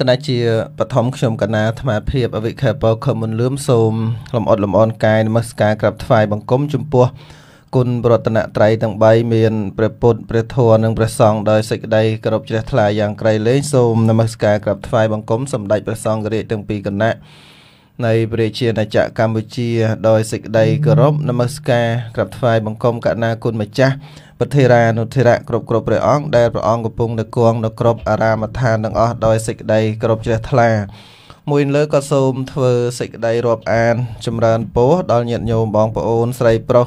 គណៈជាបឋមខ្ញុំកណាអាត្មាភាព អវិខេបខមុនលឿមសូមលំអត់លំអនកាយនមស្ការក្រាបថ្វាយបង្គំចំពោះគុណរតនត្រ័យទាំង3មានព្រះពុទ្ធព្រះធម៌និងព្រះសង្ឃដោយសេចក្តីគោរពជ្រះថ្លាយ៉ាងក្រៃលែងសូមនមស្ការក្រាបថ្វាយបង្គំសម្តេចព្រះសង្ឃរាជទាំងពីរគណៈនៃព្រះជាណាចក្រកម្ពុជាដោយសេចក្តីគោរពនមស្ការក្រាបថ្វាយបង្គំកណាគុណម្ចាស់ព្រះធេរានុធិរៈគ្រប់គ្រប់ព្រះអង្គដែលព្រះអង្គកំពុងនៅគង់នៅគ្រប់អារាមដ្ឋានទាំងអស់ដោយសេចក្តីគ្រប់ជ្រះថ្លា មួយលើក៏សូមធ្វើសេចក្តីរាប់អាន ចម្រើនពរដល់ញាតិញោមបងប្អូនស្រីប្រុស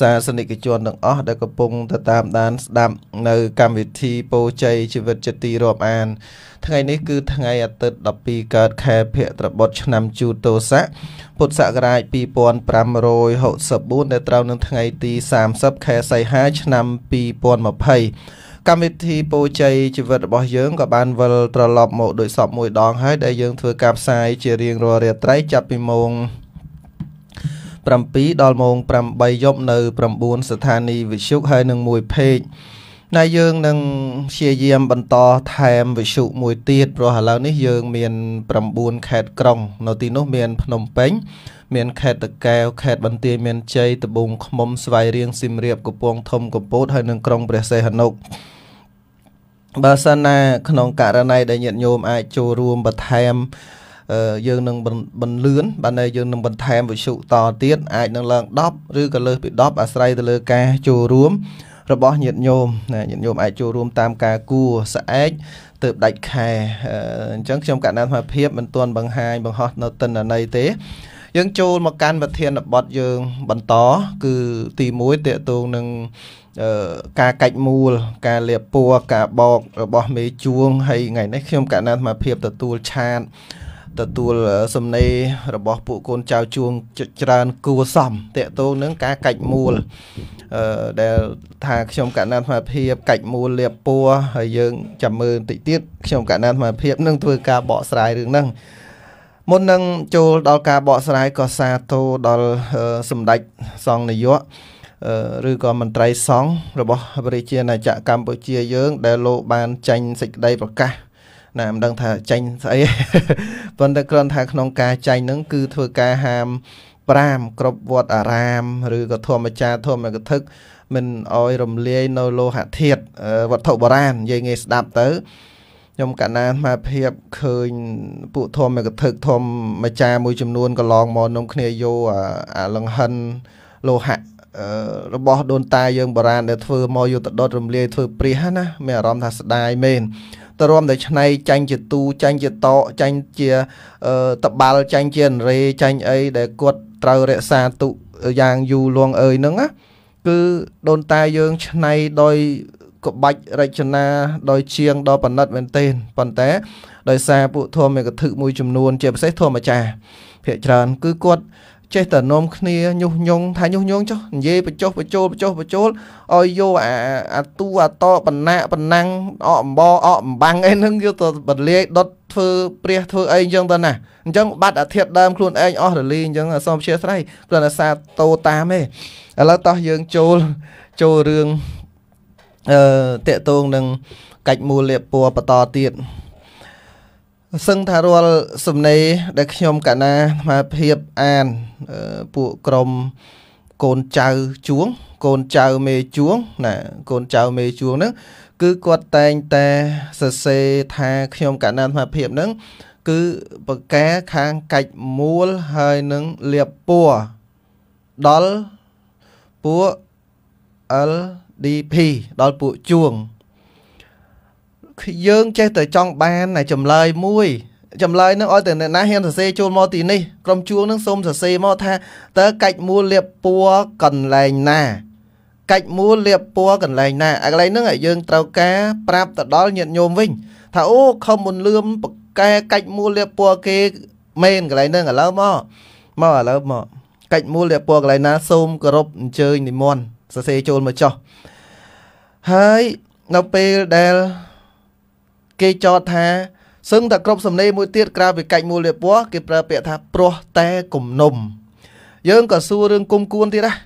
សាសនិកជនទាំងអស់ដែលកំពុងទៅតាមដានស្ដាប់នៅកម្មវិធីពោជ័យជីវិតជាទីរាប់អាន ថ្ងៃនេះគឺថ្ងៃអាទិត្យ12កើតខែភក្របត់ឆ្នាំជូតោស័កពុទ្ធសករាជ2564ដែលត្រូវនឹងថ្ងៃទី30ខែសីហាឆ្នាំ2020កម្មវិធីពោជ័យជីវិតរបស់យើងក៏បានវិលត្រឡប់មកដោយសពមួយដងហើយដែលយើងធ្វើការផ្សាយជារៀងរាល់រាត្រីចាប់ពីម៉ោង9 7ដល់ម៉ោង8យប់នៅ9ស្ថានីយ៍វិទ្យុហើយនឹងមួយเพจដែលយើងនឹងព្យាយាមបន្តថែមវិទ្យុមួយទៀតព្រោះឥឡូវនេះយើងមាន9ខេត្តក្រុង នៅទីនោះ មានភ្នំពេញមានខេត្តតកែវខេត្តបន្ទាយមានជ័យត្បូងឃ្មុំស្វាយរៀងសៀមរាបកំពង់ធំកំពតហើយនិងក្រុងព្រះសីហនុបើសិនណាក្នុងករណីដែលញាតិញោមអាចចូលរួមបន្ថែមយើងនឹងបន្លឿនបានតែយើងនឹងបន្ថែមវិសុតទៀតអាចនឹងឡើង10ឬក៏លើសពី10អាស្រ័យទៅលើការចូលរួមរបស់ញាតិញោមណាញាតិញោមអាចចូលរួមតាមការគួរស្អែកទៅដាច់ខែអញ្ចឹងខ្ញុំកណ្ដាលថាភាពមិនទាន់បង្ហាញបង្ហោះនៅតិនន័យទេ យើងចូលមកកាន់វិធានបទយើងបន្ត គឺទី1តកតងនឹងការកាច់មូល ការលាបពណ៌ការបោករបស់មេជួងហើយថ្ងៃនេះខ្ញុំកណ្ដាលអាត្មាភាពទទួលឆាតទទួលសំណេររបស់ពួកកូនចៅជួងច្រើនគួសមតកតងនឹងការកាច់មូលអឺដែលថាខ្ញុំកណ្ដាលអាភាពកាច់មូលលៀបពួរ ហើយយើងចាំមើលបន្តិចទៀតខ្ញុំកណ្ដាលអាភាពនឹងធ្វើការបកស្រាយរឿងហ្នឹងមុននឹងចូលដល់ការបកស្រាយក៏សាទរដល់សម្ដេចសង្ឃនាយកឬក៏មន្ត្រីសង្ឃរបស់ព្រះរាជាណាចក្រកម្ពុជាយើង ដែលលោកបានចាញ់សេចក្តីប្រកាសណាមិនដឹងថាចាញ់ស្អីប៉ុន្តែគ្រាន់ថាក្នុងការចាញ់ហ្នឹងគឺធ្វើការហាម5គ្រប់វត្តអារាម ឬក៏ធម្មចារធម្មកថាមិនអោយរំលាយនៅលោហៈធាតុវត្ថុបុរាណនិយាយងាយស្ដាប់ទៅខ្ញុំកណានមកភាពឃើញពួកធម្មកថាធម្មចារមួយចំនួនកន្លងមកនំគ្នាយោអាលង្ហិនលោហៈរបស់ដូនតាយើងបុរាណដែលធ្វើមកយកទៅដុតរំលាយធ្វើព្រាសណាមានអារម្មណ៍ថាស្ដាយមែនទៅរួមតែឆ្នៃចាញ់ជាទូចាញ់ជាតកចាញ់ជា តបាល់ចាញ់ជាអរេចាញ់អីដែលគាត់ត្រូវរក្សាទុកយ៉ាងយូរលងអើយហ្នឹងណាគឺដូនតាយើងឆ្នៃដោយក្បាច់រចនា ដោយ ជាង ដល់បណ្ឌិតមែនទេប៉ុន្តែ ដោយសារពួកធម៌មេកធឹកមួយចំនួនជាពិសេសធម៌អាចារ្យភាកច្រើនគឺគាត់ចេះតែនោមគ្នាញុះញង់ថាញុះញង់ចុះនិយាយបញ្ចុះបញ្ចូលបញ្ចុះបញ្ចូលឲ្យយកអាអាទូអាតបណ្ណាបណ្ណាំងអកអំបអកអំបាំងអីហ្នឹងយកទៅបលាយដុតធ្វើព្រះធ្វើអីអញ្ចឹងទៅណាអញ្ចឹងបាត់អាធិធដើមខ្លួនឯងអស់រលីអញ្ចឹងសូមអធិស្ឋានគ្រាន់តែសាតោតាមទេឥឡូវតោះយើងចូលចូលរឿងអឺតកតងនឹង កាច់មូលលៀបពួរបន្តទៀតសឹងថារាល់សំណេរដែលខ្ញុំកណាអាភាពអានពួកក្រុមកូនចៅជួង កូនចៅមេជួងណាកូនចៅមេជួងហ្នឹងគឺគាត់តែងតែសរសេរថាខ្ញុំកណាអាភាពហ្នឹងគឺបកាខាងកាច់មូលហើយនឹងលៀបពួរដល់ពួក LDP ដល់ពួកជួងយើងចេះតែចង់បានតែចម្លើយមួយចម្លើយនឹងឲ្យតែអ្នកណាហ៊ានសរសេរចូលមកទីនេះក្រុមជួរនឹងសូមសរសេរមកថាតើកាច់មូលលៀបពួរកន្លែងណា កាច់មូលលៀបពួរកន្លែងណាអាកន្លែងហ្នឹងយើងត្រូវការប្រាប់ទៅដល់ញាតិញោមវិញ ថាអូខំមុនលឿមបកែកាច់មូលលៀបពួរគេមែនកន្លែងហ្នឹងឥឡូវមកមកឥឡូវមកកាច់មូលលៀបពួរកន្លែងណាសូមគោរពអញ្ជើញនិមន្តសរសេរចូលមកចុះហើយនៅពេលដែលគេចោទថាសឹងតែគ្រប់សំណេរមួយទៀតក្រៅពីកាច់មូលលាពណ៌គេប្រើពាក្យថា ព្រោះតែគំនុំយើងក៏សួររឿងគុំគួនទៀតដែរ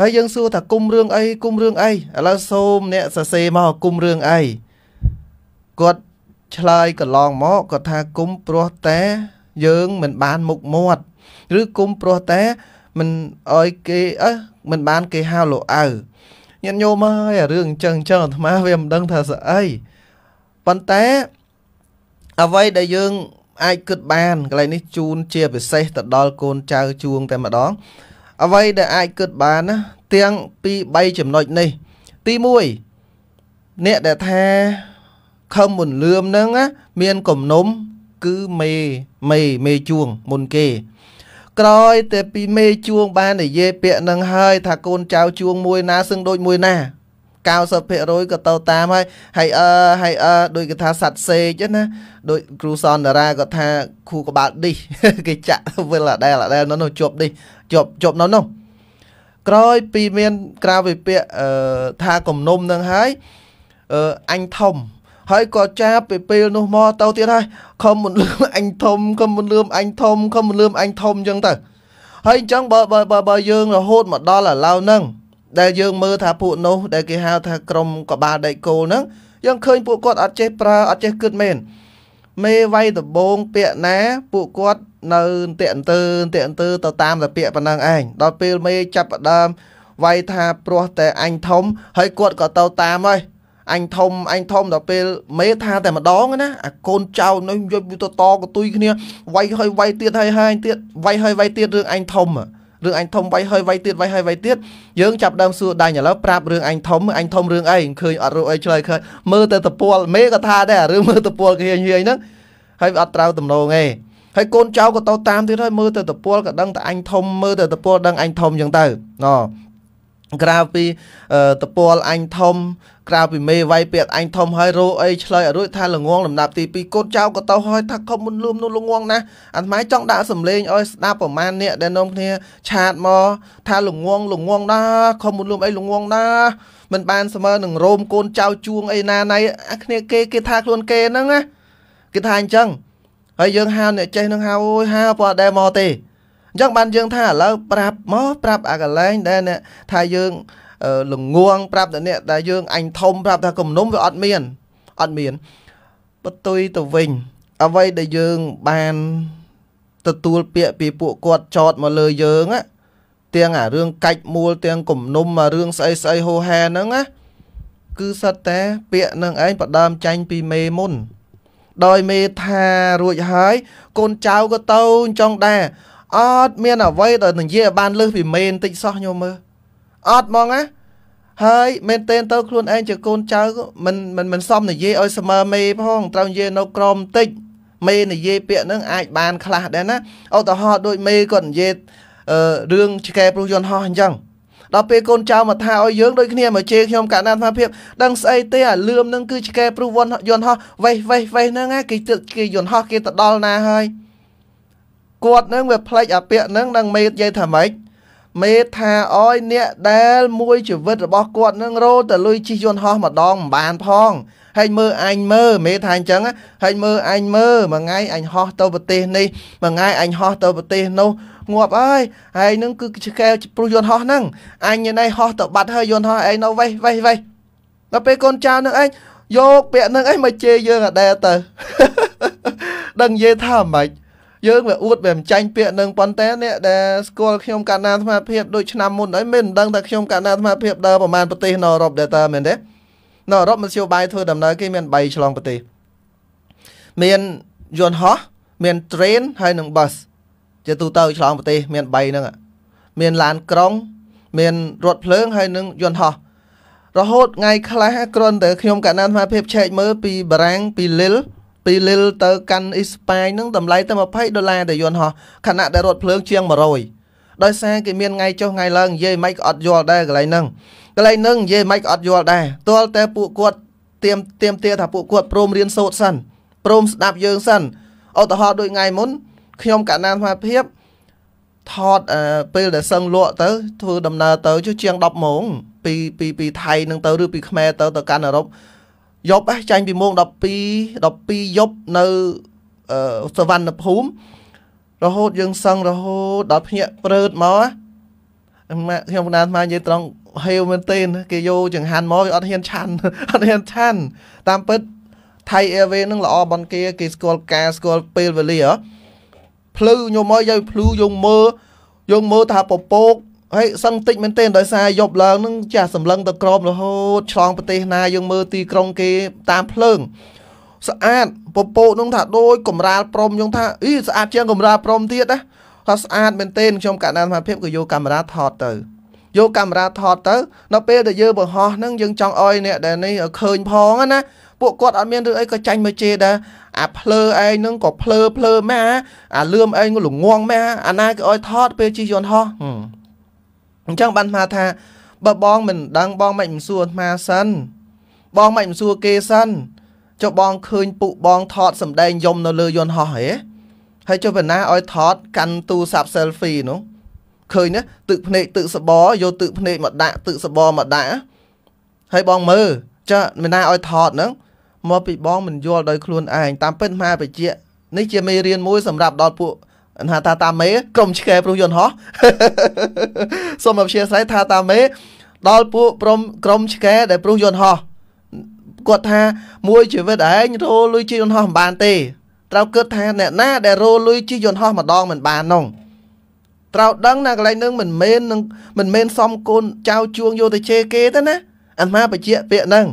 ហើយយើងសួរថាគុំរឿងអីគុំរឿងអីឥឡូវសូមអ្នកសរសេរមកគុំរឿងអីគាត់ឆ្លើយកន្លងមកគាត់ថាគុំព្រោះតែយើងមិនបានមុខមាត់ឬគុំព្រោះតែមិនអោយគេអើមិនបានគេហៅលោកអៅញាតិញោមអើយរឿងអញ្ចឹងអញ្ចឹងអាត្មាវាមិនដឹងថាស្អីប៉ុន្តែអ្វីដែលយើងអាចគិតបានកន្លែងនេះជូនជាពិសេសទៅដល់កូនចៅជួង តែម្ដង អ្វីដែលអាចគិតបានណាទាំងពី3ចំណុចនេះ ទី1អ្នកដែលថាខំមុនលឿមហ្នឹងណាមានគំនុំគឺមេមេមេជួងមុនគេ ក្រោយតែពីមេជួងបាននិយាយពាក្យនឹងហើយថាកូនចៅជួងមួយណាសឹងដូចមួយណា90%ក៏ទៅតាមហើយហើយអឺហើយអឺដូចគេថាសัตว์សេកណាដូចគ្រូសនតារាក៏ថាគូក្បាលឌីសគេចាក់វិលអដែលអដែលនោះជាប់ឌីសជាប់ជាប់នោះនោះក្រោយពីមានក្រៅវិពាកអឺថាគំនុំនឹងហើយអឺអញធំហើយក៏ចាប់ពេលពេលនោះមកទៅទៀតហើយខំមិនលឿមអញធំខំមិនលឿមអញធំខំមិនលឿមអញធំអញ្ចឹងទៅហើយអញ្ចឹងបើបើបើយើងរហូតមកដល់ឥឡូវហ្នឹងដែលយើងមើលថាពួកនោះដែលគេហៅថាក្រុមកបាលដៃគោហ្នឹងយើងឃើញពួកគាត់អត់ចេះប្រើអត់ចេះគិតមែនមេវ័យដំបងពាក្យណាពួកគាត់នៅតែអន្ទើតែអន្ទើទៅតាមតែពាក្យប៉ុណ្ណឹងឯងដល់ពេលមេចាប់ផ្ដើមវាយថាព្រោះតែអញធំ ហើយគាត់ក៏ទៅតាមហើយអញធំអញធំដល់ពេលមេថាតែម្ដងណាអាកូនចៅនៅយកទៅតកទុយគ្នាវាយហើយវាយទៀតហើយហើយទៀតវាយហើយវាយទៀតរឿងអញធំហ៎រឿងអញធំໄວហើយໄວទៀតໄວហើយໄວទៀតយើងចាប់ដើមសួរដាញ់ឥឡូវប្រាប់រឿងអញធំអញធំរឿងអីឃើញអត់រੂអីឆ្លើយឃើញមើលទៅតពលមេក៏ថាដែររឿងមើលតពលឃើញហើយហ្នឹងហើយអត់ត្រូវតំណងទេហើយកូនចៅក៏ទៅតាមទៀតហើយមើលទៅតពលក៏ដឹងតែអញធំមើលទៅតពលដឹងអញធំអញ្ចឹងទៅណ៎ក្រៅពីតពលអញធំក្រៅពីមេវាយពាក្យអញធំហើយរោអីឆ្លើយឲ្យរួចថាល្ងងលំដាប់ទី2កូនចៅក៏ទៅហើយថាកុំមុនលួមនោះល្ងងណាអាត្មាចង់ដាក់សម្លេងឲ្យស្ដាប់ប្រមាណអ្នកដែលនាំគ្នាឆាតមកថាល្ងងល្ងងណាកុំមុនលួមអីល្ងងណាមិនបានស្មើនឹងរោមកូនចៅជួងអីណាណៃអាគ្នាគេគេថាខ្លួនគេហ្នឹងណាគេថាអញ្ចឹងហើយយើងហៅអ្នកចេះនឹងហៅអូយហៅព្រោះអត់ដែលមកទេអញ្ចឹងបានយើងថាឥឡូវប្រាប់មកប្រាប់អាកលែងដែលអ្នកថាយើងល្ងងប្រាប់តែអ្នកដែលយើងអញធំប្រាប់ថាគំនុំវាអត់មានអត់មានបន្ទុយទៅវិញអ្វីដែលយើងបានទទួលពាក្យពីពួកគាត់ចោតមកលើយើង ទាំងអារឿងកាច់មូលទាំងគំនុំអារឿងស្អីស្អីហូហែហ្នឹងណាគឺសិតតែពាក្យនឹងឯងផ្ដើមចាញ់ពីមេមុនដោយមេថារួចហើយកូនចៅក៏ទៅចង់ដែរអត់មានអ្វីដែលនិយាយឲ្យបានលើសពីមេនតិចសោះញោមមើលអត់ហ្មងណាហើយមែនតេនទៅខ្លួនឯងជាកូនចៅមិនមិនមិនសមនិយាយឲ្យស្មើមេផងត្រូវនិយាយនៅក្រមតិចមេនិយាយពាក្យហ្នឹងអាចបានខ្លះដែរណាឧទាហរណ៍ដូចមេគាត់និយាយរឿងឆ្កែព្រោះយន្តហោះអញ្ចឹងដល់ពេលកូនចៅមកថាឲ្យយើងដូចគ្នាមកជេរខ្ញុំកណ្ដាលស្មារភាពដឹងស្អីទេអាលឿមនឹងគឺឆ្កែព្រោះយន្តហោះវេះវេះវេះហ្នឹងគេគេយន្តហោះគេទៅដល់ណាហើយគាត់នឹងវាផ្លេចអាពាក្យនឹងនឹងមេតនិយាយថាម៉េចមេថាអោយអ្នកដែលមួយជីវិតរបស់គាត់នឹងរោទៅលុយជិះយន្តហោះម្ដងមិនបានផងហើយមើលអញមើលមេថាអញ្ចឹងហើយមើលអញមើលមួយថ្ងៃអញហោះទៅប្រទេស នេះមួយថ្ងៃអញហោះទៅប្រទេសនោះងាប់អើយហើយនឹងគឺជាកែវព្រោះយន្តហោះហ្នឹងអញនេះហោះទៅបាត់ហើយយន្តហោះឯងនៅវេះវេះវេះដល់ពេលកូនចៅនឹងឯងយកពាក្យនឹងឯងមកជេរយើងអដែរទៅដឹងនិយាយថាម៉េចយើងវាអួតវាមិនចាញ់ពាក្យនឹងប៉ុន្តែអ្នកដែលស្គាល់ខ្ញុំកាលណាអាត្មាភាពដូចឆ្នាំមុនហើយមិនដឹងថាខ្ញុំកាលណាអាត្មាភាពដើរប្រមាណប្រទេសនៅអឺរ៉ុបដែរតើមែនទេនៅអឺរ៉ុបមធ្យោបាយធ្វើដំណើរគេមាន3ឆ្លងប្រទេសមានយន្តហោះមាន train ហើយនិង bus ជាទូទៅឆ្លងប្រទេស មាន3ហ្នឹងមានឡានក្រុងមានរថភ្លើងហើយនិងយន្តហោះរហូតថ្ងៃខ្លះគ្រាន់តែខ្ញុំកណ្ដាលអាភិបឆែកមើលពីបារាំងពីលិលពីលីលទៅកាន់អ៊ីស្ប៉ាញហ្នឹងតម្លៃតែ20ដុល្លារតែយន្តហោះខណៈដែលរថភ្លើងជាង100ដោយសារគេមានថ្ងៃចុះថ្ងៃឡើងនិយាយមិនក៏អត់យល់ដែរកន្លែងហ្នឹងកន្លែងហ្នឹងនិយាយមិនក៏អត់យល់ដែរទាល់តែពួកគាត់ទៀមទៀមទាថាពួកគាត់ព្រមរៀនសូត្រសិនព្រមស្ដាប់យើងសិនឧទាហរណ៍ដូចថ្ងៃមុន ខ្ញុំកណានស្មារភាពថតពេលដែលសឹងលក់ទៅធ្វើដំណើរទៅជាង10ម៉ោងពីពីពីថៃនឹងទៅឬពីខ្មែរទៅទៅកាន់អឺរ៉ុបយប់ចាញ់ពីម៉ោង12 12យប់នៅសវណ្ណភូមិរហូតយើងសឹងរហូតដល់ភ្ញាក់ព្រឺតមកខ្ញុំណាស់ស្មាននិយាយត្រង់ហេវមែនទេគេយកចង្ហាន់មកវាអត់ហ៊ានឆាន់អត់ហ៊ានឆាន់តាមពិត Thai Airways នឹងល្អបនគាគេស្គាល់ការស្គាល់ពេលវេលាភ្លឺញោមមកយកភ្លឺយើងមើលយើងមើលថាពពកហើយសឹងតិចមែនទេដោយសារយប់ឡើងនឹងចាស់សម្លឹងទៅក្រមរហូតឆ្លងប្រទេសណា យើងមើលទីក្រុងគេតាមភ្លើង ស្អាតពពកនឹងថាដូចកំរាលព្រំយើងថាអីស្អាតជាងកំរាលព្រំទៀតណាថាស្អាតមែនទេខ្ញុំកណ្ដាលសមាភិបក៏យកកាមេរ៉ាថតទៅ យកកាមេរ៉ាថតទៅនៅពេលដែលយើងបង្ហោះហ្នឹងយើងចង់អោយអ្នកដែលនេះឃើញផងណា ពួកគាត់អត់មានរឿងអីក៏ចាញ់មកជេរដែរអាភ្លើឯងហ្នឹងក៏ភ្លើភ្លើម៉ែអាលឿមឯងក៏ល្ងងម៉ែអាណាគេអោយថតពេលជិះយន្តហោះហឹមអញ្ចឹងបានអាត្មាថាបើបងមិនដឹងបងមិនមិនសួរអាត្មាសិន បងមិនមិនសួរគេសិនចុះបងឃើញពុកបងថតសម្ដែងយំនៅលើយន្តហោះហ៎ហើយចុះបណ្ណាឲ្យថតកាន់ទូរស័ព្ទ selfie នោះឃើញណាទឹកភ្នែកទឹកសបយកទឹកភ្នែកមកដាក់ទឹកសបមកដាក់ហើយបងមើលចាមិនណាឲ្យថតហ្នឹងមកពីបង មិនយល់ដោយខ្លួនឯងតាមពិតមហាបជានេះជាមេរៀនមួយសម្រាប់ដល់ពួកអញ្ញាថាតាមេក្រុមឆ្កែព្រោះយន្តហោះសូមអព្យាស្រ័យថាតាមេដល់ពួកព្រមក្រុមឆ្កែដែលព្រោះយន្តហោះគាត់ថាមួយជីវិតឯងរោលុយជិះយន្តហោះមិនបានទេត្រូវគិតថា អ្នកណាដែលរោលុយជិះយន្តហោះម្ដងមិនបាននោះត្រូវដឹងណាកន្លែងនឹងមិនមែននឹងមិនមែនសំគូនចៅជួងយកទៅជេរគេទេណាអាត្មាបជាពាក្យនឹង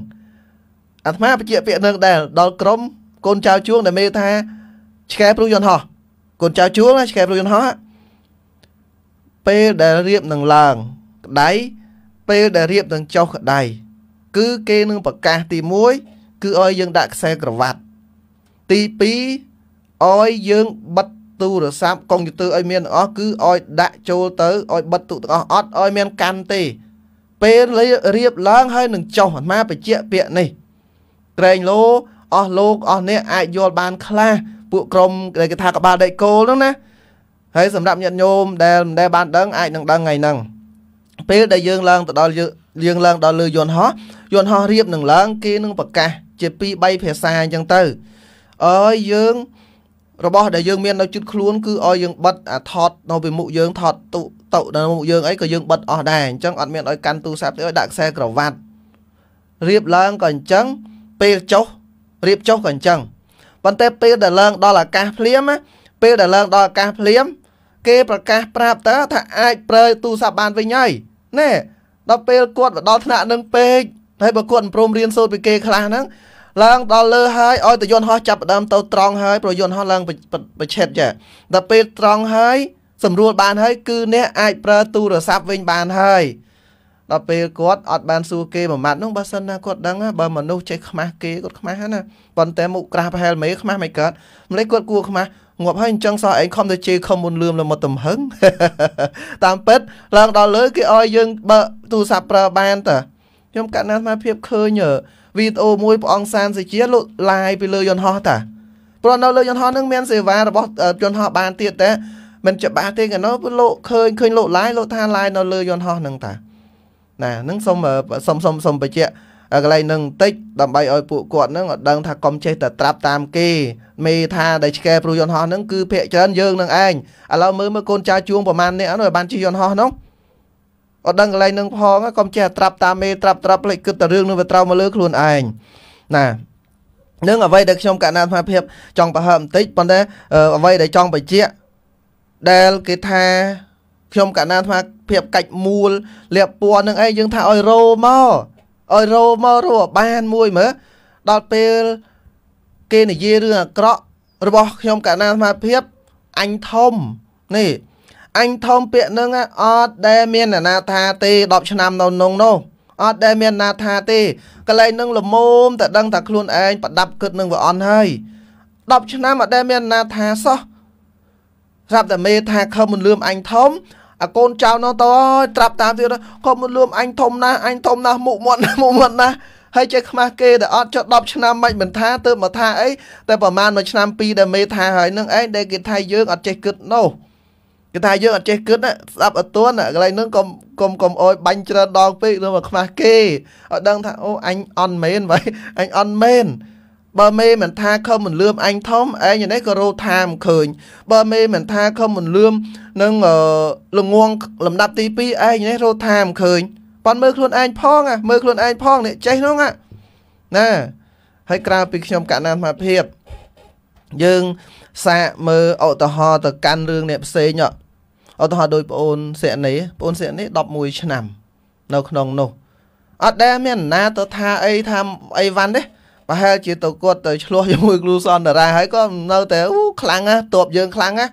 អាត្មាបជាពាក្យនឹងដែរដល់ក្រុម កូនចៅជួងដែលមេថាឆ្កែព្រោះយន្តហោះកូនចៅជួលឆ្កែព្រួយយន្តហោះពេលដែលរៀបនឹងឡើង ក្តីពេលដែលរៀបនឹងចុះក្តីគឺគេនឹងប្រកាសទី1គឺឲ្យយើងដាក់ខ្សែក្រវ៉ាត់ទី2ឲ្យយើងបិទទូរស័ព្ទកុំព្យូទ័រឲ្យមានទាំងអស់គឺឲ្យដាក់ចូលទៅឲ្យបិទទូទាំងអស់អត់ឲ្យមានកាន់ទេពេលរៀបឡើងហើយនឹងចុះអាត្មាបញ្ជាក់ពាក្យនេះត្រែងលោអស់លោកអស់អ្នកអាចយល់បានខ្លះពួកក្រុមដែលគេថាក្បាលដេកគោលហ្នឹងណាហើយសម្រាប់ញាតិញោមដែលមិនដែលបានដឹងអាចនឹងដឹងថ្ងៃហ្នឹងពេលដែលយើងឡើងទៅដល់យើងឡើងដល់លើយន្តហោះយន្តហោះរៀបនឹងឡើង គេនឹងប្រកាសជា2 3ភាសាអញ្ចឹងទៅអើយយើងរបស់ដែលយើងមាននៅជិតខ្លួនគឺឲ្យយើងបិទអាថតនៅពីមុខយើងថតតុតុនៅមុខយើងអីក៏យើងបិទអស់ដែរអញ្ចឹងអត់មានឲ្យកាន់ទូរស័ព្ទទេឲ្យដាក់ខ្សែក្រវ៉ាត់រៀបឡើងក៏អញ្ចឹងពេលចុះរៀបចុះក៏អញ្ចឹងប៉ុន្តែពេលដែលឡើងដល់អាកាសភ្លាមពេលដែលឡើងដល់អាកាសភ្លាមគេប្រកាសប្រាប់តើថាអាចប្រើទូរស័ព្ទបានវិញហើយណែដល់ពេលគាត់ទៅដល់ថ្នាក់នឹងពេកហើយបើគាត់មិនព្រមរៀនសូត្រពីគេខ្លះហ្នឹងឡើងដល់លើហើយឲ្យតយន្តហោះចាប់ដើមទៅត្រង់ហើយប្រយន្តហោះឡើងប្រឆេតចាដល់ពេលត្រង់ហើយសម្រួលបានហើយគឺអ្នកអាចប្រើទូរស័ព្ទវិញបានហើយដល់ពេលគាត់អត់បានសួរគេមួយម៉ាត់នោះបើសិនណាគាត់ដឹងបើមនុស្សចេះខ្មាស់គេគាត់ខ្មាស់ណាប៉ុន្តែមុខក្រាស់ប្រហែលមេខ្មាស់មិនកើតម្លេះគាត់គួរខ្មាស់ងាប់ហើយអញ្ចឹងសោះឯងខំទៅជេរខំមុនលឿមលមុតទំហឹងតាមពិតឡើងដល់លើគេឲ្យយើងបើទូរស័ព្ទប្រើបានតាខ្ញុំកាត់ណាស់មកភាពឃើញវីដេអូមួយព្រះអង្គសានសេជាលុឡាយពីលើយន្តហោះតាព្រោះនៅលើយន្តហោះនឹងមានសេវារបស់ យន្តហោះបានទៀតតែមិនច្បាស់ទេកណោលោកឃើញឃើញលោកឡាយលោកថាឡាយនៅលើយន្តហោះនឹងតាណាហ្នឹងសូមសូមសូមសូមបញ្ជាក់កន្លែងនឹងបន្តិចដើម្បីឲ្យពួកគាត់នឹងដឹង ថាកុំចេះតែត្រាប់តាមគេមេថាដែលឆ្កែព្រោះយន្តហោះហ្នឹងគឺភាកច្រើនយើងនឹងឯងឥឡូវមើលមើលកូនចៅជួងប្រហែលអ្នកនោះបានជិះយន្តហោះនោះអត់ដឹងកន្លែងនឹងផងកុំចេះត្រាប់តាមមេត្រាប់ត្រាប់ភ្លេចគិតតែរឿងនឹងវាត្រូវមកលើខ្លួនឯងណានឹងអ្វីដែលខ្ញុំកណ្ដាលអាភាពចង់ប្រហើបន្តិចប៉ុន្តែអ្វីដែលចង់បញ្ជាក់ដែលគេថាខ្ញុំកណាអាត្មាភាពកាច់មូលលាបពណ៌នឹងអីយើងថាឲ្យរោមកឲ្យរោមករោបានមួយមើលដល់ពេលគេនិយាយរឿងអាក្រក់របស់ខ្ញុំកណាអាត្មាភាពអញធំនេះអញធំពាក្យនឹងអត់ដែលមានអាណាថាទេ10ឆ្នាំនៅក្នុងនោះអត់ដែលមានអាណាថាទេកន្លែងនឹងលមមតែដឹងថាខ្លួនឯងប្រដាប់គិតនឹងវាអន់ហើយ10ឆ្នាំអត់ដែលមានអាណាថាសោះស្រាប់តែមេថាខំមិនលឿមអញធំអាកូនចៅនោះទៅត្រាប់តាមទៀតគាត់មិនលឿមអញធំណាស់អញធំណាស់មុខមាត់ណាស់មុខមាត់ណាស់ហើយចេះខ្មាស់គេតែអត់ចុះ10ឆ្នាំមិនមិនថាទើបមកថាអីតែប្រហែលមួយឆ្នាំពីរដែលមេថាហើយនឹងឯងដែលគេថាយើងអត់ចេះគិតនោះគេថាយើងអត់ចេះគិតស្ដាប់អត់ទាន់កន្លែងហ្នឹងកុំកុំកុំអោយបាញ់ច្រើនដងពេកនឹងមកខ្មាស់គេអត់ដឹងថាអូអញអន់មែនបើអញអន់មែនបើមេមិនថាខំមិនលឿមអញធំឯងនេះក៏រោថាមិនឃើញបើមេមិនថាខំមិនលឿមនឹងលងងលំដាប់ទី2ឯងនេះរោថាមិនឃើញប៉ុន្តែមើលខ្លួនឯងផងមើលខ្លួនឯងផងនេះចេះនោះណា ហើយក្រៅពីខ្ញុំកណ្ណាអាភិបយើងសាកមើលឧទាហរណ៍ទៅកាន់រឿងអ្នកផ្សេងឧទាហរណ៍ដោយប្អូនសិរនីប្អូនសិរនី11ឆ្នាំ នៅក្នុងនោះអត់ដែលមាន ណា ទៅថាអីថាអីវ៉ាន់ទេប្រហែលជាទៅគាត់ទៅឆ្លោះជាមួយគ្រូសន្តរាហើយក៏នៅតែអូខ្លាំងណាស់តបយើងខ្លាំងណាស់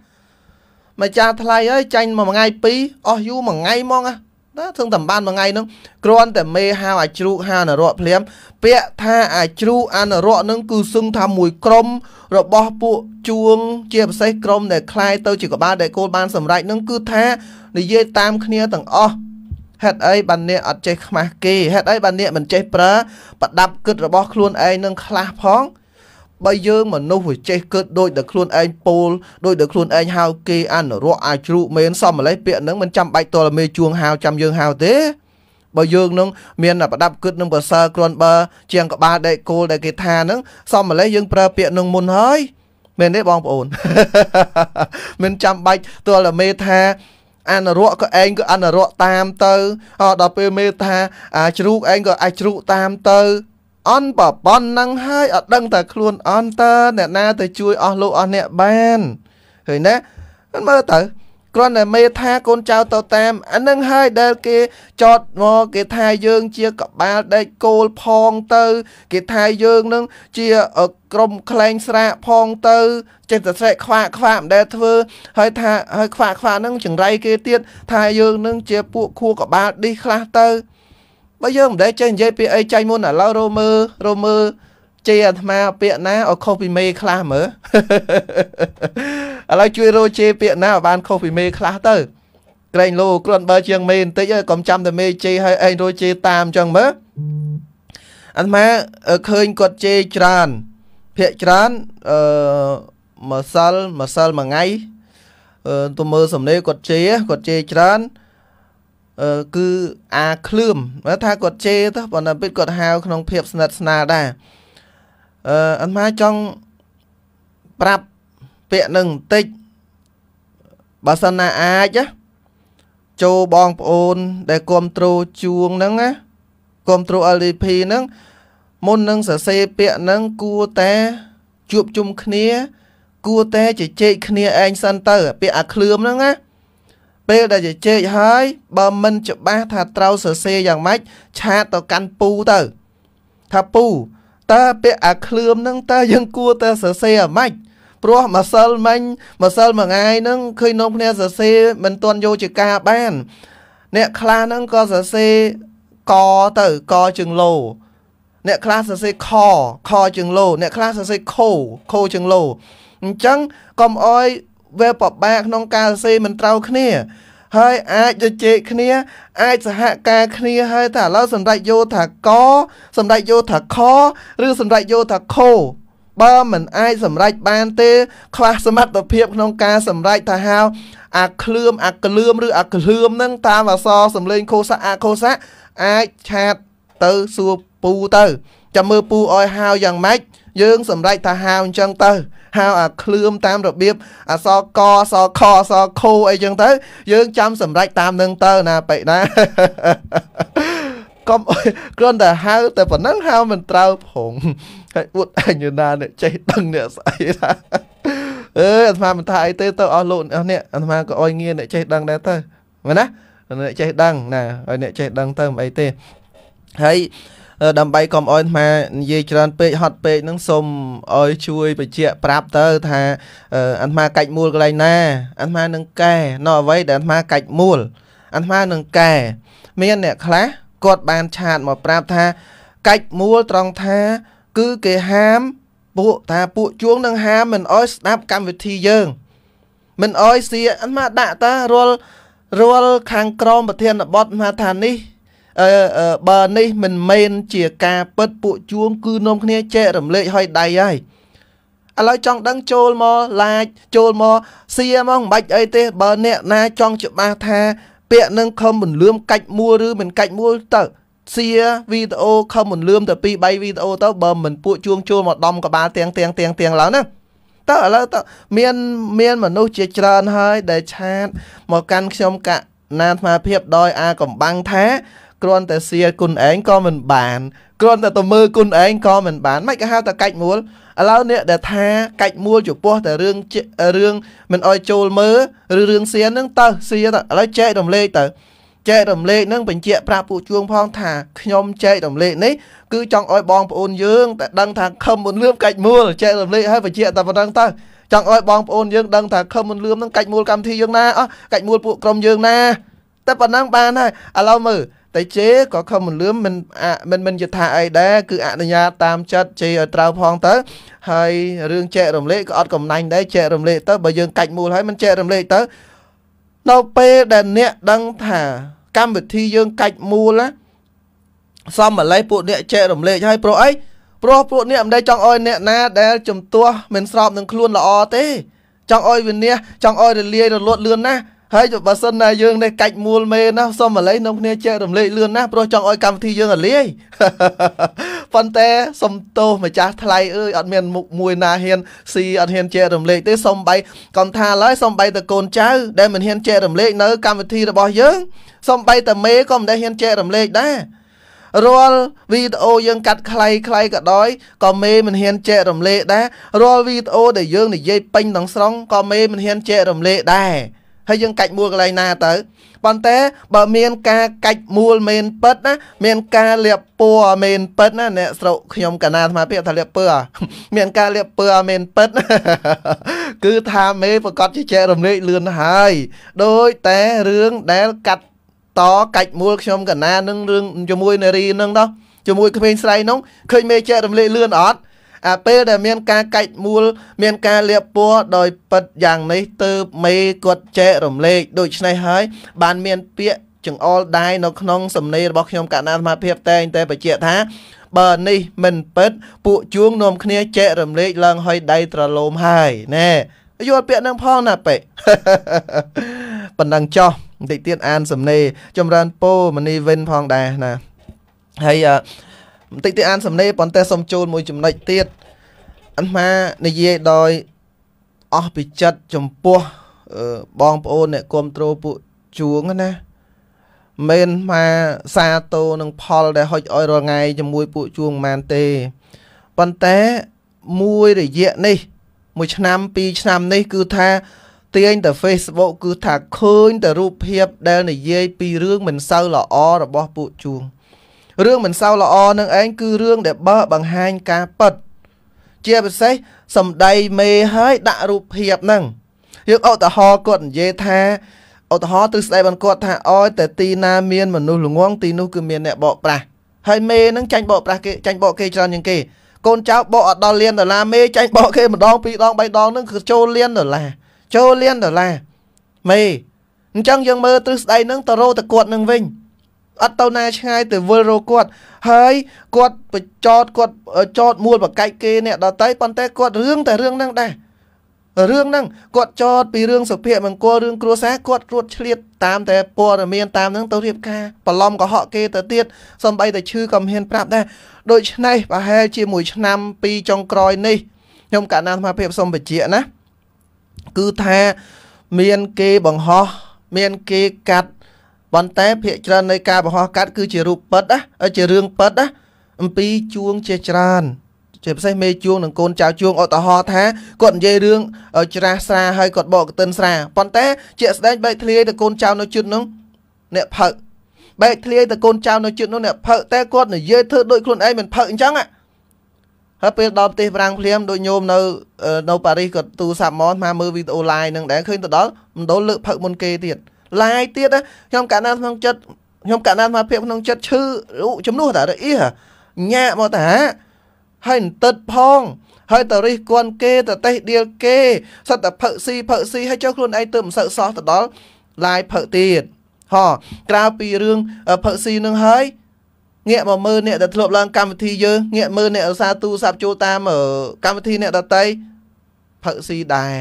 មកចាថ្លៃហើយចាញ់មួយថ្ងៃពីរអស់យូរមួយថ្ងៃហ្មងណាណាថឹងតែបានមួយថ្ងៃហ្នឹងគ្រាន់តែមេហាអាជ្រូកហានរកភ្លាមពាក្យថាអាជ្រូកអនរកហ្នឹងគឺសឹងថាមួយក្រុម របស់ពួកជួង ជាពិសេសក្រុមដែលคล้ายទៅជាក្បាលដែលគោលបានសម្រេចហ្នឹងគឺថា និយាយតាមគ្នាទាំងអស់ហេតុអីបានអ្នកអត់ចេះខ្មាស់គេហេតុអីបានអ្នកមិនចេះប្រើប្រដាប់គិតរបស់ខ្លួនឯងនឹងខ្លះផងបើយើងមនុស្សវាចេះគិតដូចដល់ខ្លួនឯងពោលដូចដល់ខ្លួនឯងហៅគេអនុរកអាជ្រូកមែនសមម្លេះពាក្យហ្នឹងមិនចាំបាច់តលមេជួងហៅចាំយើងហៅទេបើយើងនឹងមានប្រដាប់គិតនឹងប្រសើរគ្រាន់បើជាងក្បាលដេកគោលដែលគេថាហ្នឹងសមម្លេះយើងប្រើពាក្យនឹងមុនហើយមែនទេបងប្អូនមិនចាំបាច់ទល់តែមេថាអនុរកក៏ឯងក៏អនុរកតាមទៅដល់ពេលមេថាជ្រូកឯងក៏អាចជ្រូកតាមទៅ អន់បបន់នឹងហើយអត់ដឹងតែខ្លួនអន់តើអ្នកណាទៅជួយអស់លោកអស់អ្នកបានឃើញទេមើលទៅគ្រាន់តែមេថាកូនចៅទៅតាមអានឹងហើយដែលគេចតមកគេថាយើងជាកបាលដេកគោលផងទៅ គេថាយើងនឹងជាក្រុមខ្លែងស្រាកផងទៅចេះតែស្រែកខ្វាក់ខ្វាក់មិនដែលធ្វើ ហើយថាហើយខ្វាក់ខ្វាក់នឹងចង្រៃគេទៀតថាយើងនឹងជាពួកខួរកបាលឌីសខ្លះទៅបើយើងមិនដែលចេះនិយាយពីអីចាញ់មុនឥឡូវរមើរមើជេអាត្មាពាក្យណាអត់ខុសពីមេខ្លះមើលឥឡូវជួយរោជេពាក្យណាបានខុសពីមេខ្លះទៅក្រែងលោគ្រាន់បើជាងមេបន្តិចហើយកុំចាំតែមេជេហើយឯងរោជេតាមអញ្ចឹងមើលអាត្មាឃើញគាត់ជេច្រើនភាកច្រើនអឺម្សិលម្សិលមួយថ្ងៃអឺទៅមើលសំណេរគាត់ជេគាត់ជេច្រើនអឺគឺអាឃ្លឿមថាគាត់ជេទៅប៉ុន្តែពេលគាត់ហៅ ក្នុង ភាព ស្និទ្ធស្នាលដែរអឺអាត្មាចង់ប្រាប់ពាក្យនឹងបន្តិចបើសិនណាអាចចូលបងប្អូន ដែលគ្រប់គ្រងជួងហ្នឹងណាគ្រប់គ្រង LDP ហ្នឹងមុននឹងសរសេរពាក្យហ្នឹងគួរតែជួបជុំគ្នា គួរតែជជែកគ្នាឯងសិនទៅពាក្យអាក្លឿមហ្នឹងណាពេលដែលជជែកហើយ បើមិនច្បាស់ថាត្រូវសរសេរយ៉ាងម៉េចឆាតទៅកាន់ពូទៅថាពូតើពាក្យអាក្លឿមហ្នឹងតើយើងគួរតែសរសេរអាម៉េចព្រោះម្សិលមិញម្សិលមួយថ្ងៃហ្នឹងឃើញនំគ្នាសរសេរមិនទាន់យកជាការបានអ្នកខ្លះហ្នឹងក៏សរសេរកទៅកជើងឡូអ្នកខ្លះសរសេរខខជើងឡូអ្នកខ្លះសរសេរខខជើងឡូអញ្ចឹងកុំអោយវាពិបាកក្នុងការសរសេរមិនត្រូវគ្នាហើយអាចជជែកគ្នាអាចសហការគ្នាហើយតែឥឡូវសម្ដេចយោថាកសម្ដេចយោថាខឬសម្ដេចយោថាខបើមិនអាចសម្រេចបានទេ ខ្វះសមត្ថភាពក្នុងការសម្រេចថាហៅអាឃ្លឿមអាក្លឿមឬអាក្លឿមនឹងតាមអសរសំលេងខោសៈអាខោសៈអាចឆាតទៅសួរពូទៅចាំមើលពូឲ្យហៅយ៉ាងម៉េចយើង សម្រេចថាហៅអញ្ចឹងទៅហៅអាឃ្លឿមតាមរបៀបអសកអសខអសខអីចឹងទៅយើងចាំសម្រេចតាមនឹងទៅណាបេណាកុំគ្រាន់តែហៅតែប៉ុណ្ណឹងហៅមិនត្រូវផងហើយអួតឯងយណាអ្នកចេះដឹងអ្នកស្អីថាអើអាត្មាមិនថាអីទេទៅអស់លោកអស់អ្នកអាត្មាក៏អោយងារអ្នកចេះដឹងដែរទៅមែនណាអ្នកចេះដឹងណាឲ្យអ្នកចេះដឹងទៅមិនអីទេហើយដើម្បីកុំអោយអាត្មានិយាយច្រើនពេកហត់ពេកហ្នឹងសូមអោយជួយបញ្ជាក់ប្រាប់ទៅថាអាត្មាកាច់មូលកន្លែងណាអាត្មានឹងកែនៅអ្វីដែលអាត្មាកាច់មូលអាត្មានឹងកែមាន អ្នក ខ្លះគាត់បានឆាតមកប្រាប់ថាកាច់មូលត្រង់ថាគឺគេហាមពួកថាពួកជួងនឹងហាមមិនអោយស្ដាប់កម្មវិធីយើងមិនអោយសៀអាមាដាក់តារាល់រាល់ខាងក្រមប្រធានបទមកថានេះអឺបើនេះមិនមែនជាការពិតពួកជួង គឺនាំគ្នាចែករំលែកឲ្យដៃហើយឥឡូវចង់ដឹងចូលមកឡាចចូលមកសៀមកមិនបាច់អីទេ បើអ្នកណាចង់ច្បាស់ថា ពាក្យនឹងខំពន្លឿមកាច់មួលឬមិនកាច់មួលទៅសៀវីដេអូខំមិនលឿមទៅ2 3វីដេអូទៅបើមិនពួកជួងជួលមកដំក្បាលទៀងទៀងទៀងទៀងឡើយណាតើឥឡូវតើមាន មានមនុស្សជាច្រើនហើយដែលឆាតមកកាន់ខ្ញុំកណាអាភាពដោយអាកំបាំងថាគ្រាន់តែសៀគុណឯងក៏មិនបានគ្រាន់តែទៅមើលគុណឯងក៏មិនបានមិនក៏ហៅតែកាច់មួលឥឡូវនេះដែលថាកាច់មួលចំពោះតែរឿងរឿងមិនអោយចូលមើលឬរឿងសៀនហ្នឹងតើសៀតឥឡូវចែករំលែកទៅចែករំលែកនឹងបញ្ជាក់ប្រាប់ពួកជួងផងថាខ្ញុំចែករំលែកនេះគឺចង់ឲ្យបងប្អូនយើងតែដឹងថាខឹមមិនលឿមកាច់មូលចែករំលែកឲ្យបញ្ជាក់តែប៉ុណ្្នឹងទៅចង់ឲ្យបងប្អូនយើងដឹងថាខឹមមិនលឿមនឹងកាច់មូលកម្មវិធីយើងណាអោះកាច់មូលពួកក្រុមយើងណាតែប៉ុណ្្នឹងបានហើយឥឡូវមើលតែជេក៏ខំមិនលឿមមិនមិនមិនយថាអីដែរគឺអនុញ្ញាតតាមចិត្តជេឲ្យត្រូវផងទៅហើយរឿងចែករំលែកក៏អត់កំណាញ់ដែរចែករំលែកទៅបើយើងកាច់មូលហើយមិនចែករំលែកទៅដល់ពេលដែលអ្នកដឹងថា កម្មវិធីយើងកាច់មូលសំម្លេះពួកអ្នកចែករំលែកឲ្យព្រោះអីព្រោះពួកអ្នកមិនដែលចង់ឲ្យអ្នកណាដែលជំទាស់មិនស្របនឹងខ្លួនល្អទេ ចង់ឲ្យវិន័យចង់ឲ្យរលាយរលត់លឿនណាស់ហើយបើសិនណាយើងនេះកាច់មូលមេណាសុំម្លេះនំគ្នាចែករំលែកលឿនណាស់ព្រោះចង់ឲ្យកម្មវិធីយើងរលាយប៉ុន្តែសំទោសម្ចាស់ថ្លៃអើយអត់មានមុខមួយណាហ៊ានស៊ីអត់ហ៊ានចែករំលែកទេសំបីកំថាឡើយសំបីតកូនចៅដែលមិនហ៊ានចែករំលែកនៅ កម្មវិធីរបស់យើងសំបីតមេក៏មិនដែលហ៊ានចែករំលែកដែររាល់វីដេអូយើងកាត់ខ្លីខ្លីក៏ដោយក៏មេមិនហ៊ានចែករំលែកដែររាល់វីដេអូដែលយើងនិយាយពេញទាំងស្រុងក៏មេមិនហ៊ានចែករំលែកដែរហើយយើងកាច់មួលកន្លែងណាទៅប៉ុន្តែបើមានការកាច់មូលមែនពិតណាមានការលាបពណ៌មែនពិតណា អ្នកស្រុកខ្ញុំកណាអាត្មាពាក្យថាលាបពណ៌មានការលាបពណ៌មែនពិតគឺថាមេប្រកាសជាចែករំលែកលឿនហើយដោយតែរឿងដែល កាត់តកាច់មូលខ្ញុំកណានឹងរឿងជាមួយនារីនឹងដោះជាមួយក្មេងស្រីនោះឃើញមេចែករំលែកលឿនអត់អាពេលដែលមានការកាច់មូលមានការលៀបពណ៌ដោយពិតយ៉ាងនេះទៅមេគាត់ចែករំលែកដូច្នេះហើយ បានមានពាក្យចង្អុលដែរនៅក្នុងសំណេររបស់ខ្ញុំកណ្ដាលអាភិបតែងតែបញ្ជាក់ថា បើនេះមិន ពិត ពួកជួងនាំគ្នាចែករំលែកឡើងហើយដៃត្រឡូមហើយណែយល់ពាក្យនឹងផងណាប៉េប៉ុណ្ណឹងចោះបន្តិចទៀតអានសំណេរចម្រើនពោមនីវិនផងដែរណាហើយបន្តិចទៀតអានសំណេរប៉ុន្តែសូមចូលមួយចំណុចទៀតអាត្មានិយាយដោយអស់ពីចិត្តចំពោះបងប្អូនអ្នកគ្រប់គ្រងពួកជួងណាមិនថាសាតោនឹងផល ដែលហុចអោយរងាយជាមួយពួកជួងមិនទេប៉ុន្តែមួយរយៈនេះ មួយឆ្នាំពីរឆ្នាំនេះគឺថា ទាញតែ Facebook គឺថាឃើញតែរូបភាពដែលនិយាយពីរឿងមិនសូវល្អរបស់ពួកជួងរឿងមិនសូវល្អនឹងឯងគឺរឿងដែលបើបង្ហាញការពិតជាពិសេសសំដីមេហើយដាក់រូបភាពហ្នឹងយើងឧទាហរណ៍គាត់និយាយថាឧទាហរណ៍ទិសស្ដីបានគាត់ថាអើតែទីណាមានមនុស្សល្ងងទីនោះគឺមានអ្នកបកប្រាស់ហើយមេហ្នឹងចាញ់បកប្រាស់គេចាញ់បកគេច្រើនជាងគេកូនចៅបកអត់ដល់លានដុល្លារមេចាញ់បកគេម្ដងពីរដងបីដងហ្នឹងគឺចូលលានដុល្លារចូលលានដុល្លារមេអញ្ចឹងយើងមើលទិសស្ដីហ្នឹងទៅរោតគាត់នឹងវិញអត់ទៅណាឆ្ងាយទៅវិលរកគាត់ ហើយគាត់បញ្ចោតគាត់ចោតមូលបកែកគេអ្នកដតីប៉ុន្តែគាត់រឿងតែរឿងហ្នឹងដែររឿងហ្នឹងគាត់ចោតពីរឿងសុភមង្គលរឿងគ្រួសារគាត់រត់ឆ្លៀតតាមតែព័ត៌មានតាមហ្នឹងទៅរៀបការបន្លំកុហកគេទៅទៀតសំបីតែឈឺក៏មិនហ៊ានប្រាប់ដែរដូច្នេះប្រហែលជាមួយឆ្នាំពីរចុងក្រោយនេះខ្ញុំកណ្ដាលសមាភិបសូមបញ្ជាក់ណាគឺថាមានគេបង្ហោះមានគេកាត់ប៉ុន្តែ ភាកច្រើននៃការបង្ហោះកាត់គឺជារូបពិតណាជារឿងពិតណាអំពីជួងជាច្រើនជាពិសេសមេជួងនិងកូនចៅជួងឧទាហរណ៍ថាគាត់និយាយរឿងច្រាសស្រាហើយគាត់បកកតិនស្រាប៉ុន្តែជាក់ស្ដែងបែកធ្លាយទៅកូនចៅនៅជិតនោះអ្នកផឹកបែកធ្លាយទៅកូនចៅនៅជិតនោះអ្នកផឹកតែគាត់និយាយធ្វើដូចខ្លួនឯងមិនផឹកអញ្ចឹងហើយពេលដល់ប្រទេសប្រាំងភ្លាមដូចញោមនៅ នៅប៉ារីសគាត់ទូរស័ព្ទមកមកមើលវីដេអូ live នឹងដែរឃើញទៅដល់មណ្ឌលលើកផឹកមុនគេទៀតឡាយទៀតខ្ញុំកាលណាក្នុងចិត្តខ្ញុំកាលណាសមាភិបក្នុងចិត្តឈឺជំនួសតារអ៊ីញ៉ាក់មកតាហើយទឹកផង ហើយតរិះគន់គេតតេះដៀលគេសត្វតភឹកស៊ីភឹកស៊ីហើយចូលខ្លួនឯងទៅមិនសឹកសោះទៅដល់ឡាយភឹកទៀតហោះក្រៅពីរឿងភឹកស៊ីនឹងហើយងាកមកមើលអ្នកដែលធ្លាប់ឡើងកម្មវិធីយើងងាកមើលអ្នកឧស្សាហ៍ទូរស័ព្ទចូលតាម កម្មវិធីអ្នកដតីផឹកស៊ីដែរ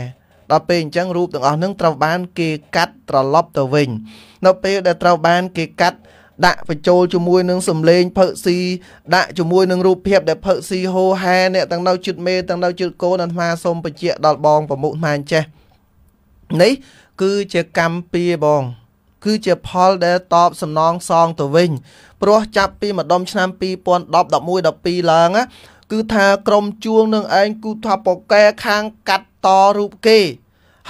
ដល់ពេលអញ្ចឹងរូបទាំងអស់នឹងត្រូវបានគេកាត់ត្រឡប់ទៅវិញ នៅ ពេលដែលត្រូវបាន គេកាត់ដាក់បញ្ចូលជាមួយនឹងសំឡេងផឹកស៊ីដាក់ជាមួយនឹងរូបភាព ដែលផឹកស៊ីហូហែអ្នកទាំងនៅជិតមេទាំងនៅជិតកូនអាត្មាសូមបញ្ជាក់ដល់បងប្រមុខម៉ានចេះនេះគឺជាកម្មពីបង គឺជាផលដែលតបសំណងសងទៅវិញព្រោះចាប់ពីម្ដុំឆ្នាំ2010 11 12ឡើងណាគឺថាក្រុមជួងនឹងឯងគូថាប៉ូកែខាងកាត់តរូបគេ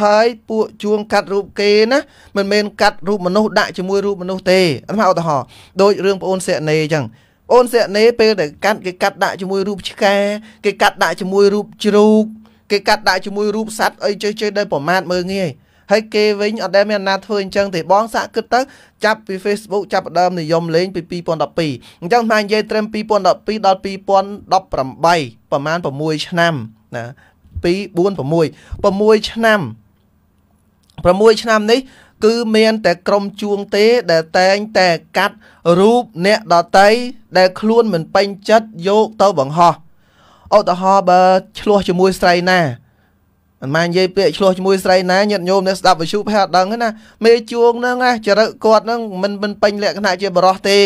ហើយពួកជួងកាត់រូបគេណាមិនមែនកាត់រូបមនុស្សដាក់ជាមួយរូបមនុស្សទេអត់មកឧទាហរណ៍ដូចរឿងប្អូនសិណេអញ្ចឹងអូនសិណេពេលដែលកាត់គេកាត់ដាក់ជាមួយរូបឆ្កែគេកាត់ដាក់ជាមួយរូបជ្រូកគេកាត់ដាក់ជាមួយរូបសัตว์អីចេះចេះដែលប្រមាថមើងងាយហើយគេវិញអត់ដែលមានអ្នកណាធ្វើអញ្ចឹងទេបងសាក់គិតទៅចាប់ពី Facebook ចាប់ផ្ដើមនិយមលេង ពី2012អញ្ចឹងស្មាននិយាយត្រឹម2012ដល់2018ប្រហែល6ឆ្នាំណា2 4 6 6ឆ្នាំ6ឆ្នាំនេះ គឺមាន តែក្រុមជួងទេ ដែលតែងតែកាត់រូបអ្នកដតីដែល ខ្លួនមិនពេញចិត្តយកទៅបង្ហោះឧទាហរណ៍បើ ឆ្លោះជាមួយស្រីណាមិនមែននិយាយពាក្យឆ្លោះជាមួយស្រីណាញាតិញោមអ្នកស្ដាប់វិទ្យុប្រហែលដឹងណាមេជួងហ្នឹងណាចរិតគាត់ហ្នឹងមិនមិនពេញលក្ខណៈជាបរោះទេ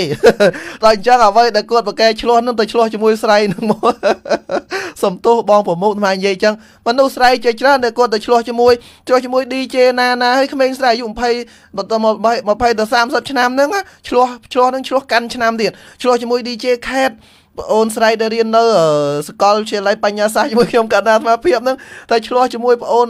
ដល់អញ្ចឹងអ្វីដែលគាត់ប្រកែឆ្លោះហ្នឹងទៅឆ្លោះជាមួយស្រីហ្នឹងមកសំទោសបងប្រមុខមិននិយាយអញ្ចឹងមនុស្សស្រីជាច្រើនដែលគាត់ទៅឆ្លោះជាមួយឆ្លោះជាមួយ DJ ណាណាហើយក្មេងស្រីអាយុ20បន្តមក20ទៅ30ឆ្នាំហ្នឹងឆ្លោះឆ្លោះហ្នឹងឆ្លោះកាន់ឆ្នាំទៀតឆ្លោះជាមួយ DJ ខេតបងអូនស្រីដែលរៀននៅសាកលវិទ្យាល័យបញ្ញាសាស្ត្រជាមួយខ្ញុំកណ្ដាលអាភិបហ្នឹងតែឆ្លោះជាមួយបងអូន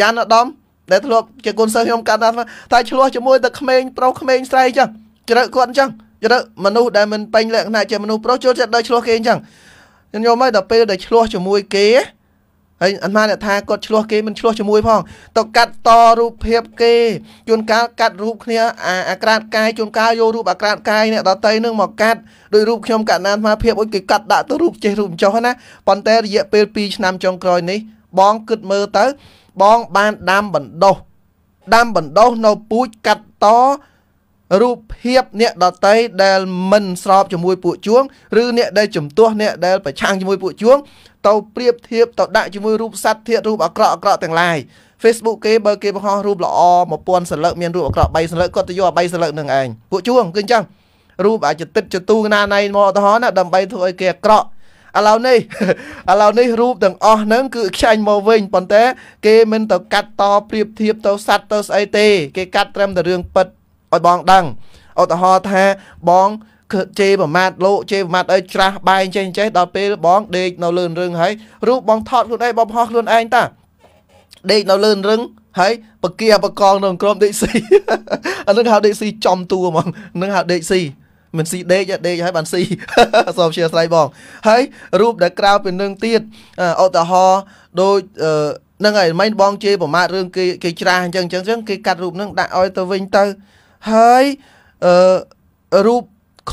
យ៉ានអាដាមដែលធ្លាប់ជាគុណសិស្សខ្ញុំកណ្ដាលតែឆ្លោះជាមួយតែក្មេងប្រុសក្មេងស្រីចឹងជ្រើគាត់ចឹងជ្រើមនុស្សដែលមិនពេញលក្ខណៈជាមនុស្សប្រុសចូលចិត្តដើរឆ្លោះគេចឹងខ្ញុំយល់មកដល់ពេលដែលឆ្លោះជាមួយគេហើយអាត្មាអ្នកថាគាត់ឆ្លោះគេមិនឆ្លោះជាមួយផងទៅកាត់តរូបភាព គេជួនកាលកាត់រូបគ្នាអាក្រាត កាយជួនកាលយករូបអាក្រាតកាយអ្នកដតីនឹងមកកាត់ដោយរូបខ្ញុំកណ្ណាអាត្មាភាពអុយគេកាត់ដាក់ទៅរូបចេះរូបចុះណាប៉ុន្តែរយៈពេល2ឆ្នាំចុងក្រោយនេះបងគិតមើលទៅ បងបានដាំបណ្ដោះដាំបណ្ដោះនៅពូជកាត់តរូបភាពអ្នកដតីដែលមិនស្របជាមួយ ពួកជួងឬអ្នកដែលជំទាស់អ្នកដែលប្រឆាំងជាមួយពួកជួងទៅប្រៀបធៀបទៅដាក់ជាមួយរូបសត្វធាតុរូបអាក្រក់អាក្រក់ទាំងឡាយ Facebook គេបើគេបង្ហោះរូបល្អ1000សន្លឹកមានរូបអាក្រក់3សន្លឹកគាត់ទៅយក3សន្លឹកនឹងឯងពួកជួងគឺអញ្ចឹងរូបអាចទឹកចទូណាណៃមកឧទាហរណ៍ណាដើម្បីធ្វើឲ្យគេអាក្រក់ឥឡូវនេះឥឡូវនេះរូបទាំងអស់ហ្នឹងគឺខ្ចាញ់មកវិញប៉ុន្តែគេមិនទៅកាត់តប្រៀបធៀបទៅសัตว์ទៅស្អីទេគេកាត់ត្រឹមតែរឿងពិតឲ្យបងដឹងឧទាហរណ៍ថាបងជេរប្រមាថលោកជេរប្រមាថអីច្រាស់បែងចេះចេះដល់ពេលបង ដេកនៅលើរឿងហើយរូបបងថតខ្លួនឯងបងហោះខ្លួនឯងតា ដេកនៅលើរឿងហើយ បកាបកងនៅក្រុមដេកស៊ីអានឹងហៅដេកស៊ីចំតួហ្មងនឹងហៅដេកស៊ីមិនស៊ីដេកដេក ហើយបានស៊ីសូមជាស្រ័យបងហើយរូបដែលក្រៅពីនឹងទៀតឧទាហរណ៍ដូចហ្នឹងហើយមិនបងជេរប្រមាថរឿងគេគេច្រាស់អញ្ចឹងអញ្ចឹងគេកាត់រូបហ្នឹងដាក់ឲ្យទៅវិញទៅហើយអឺរូប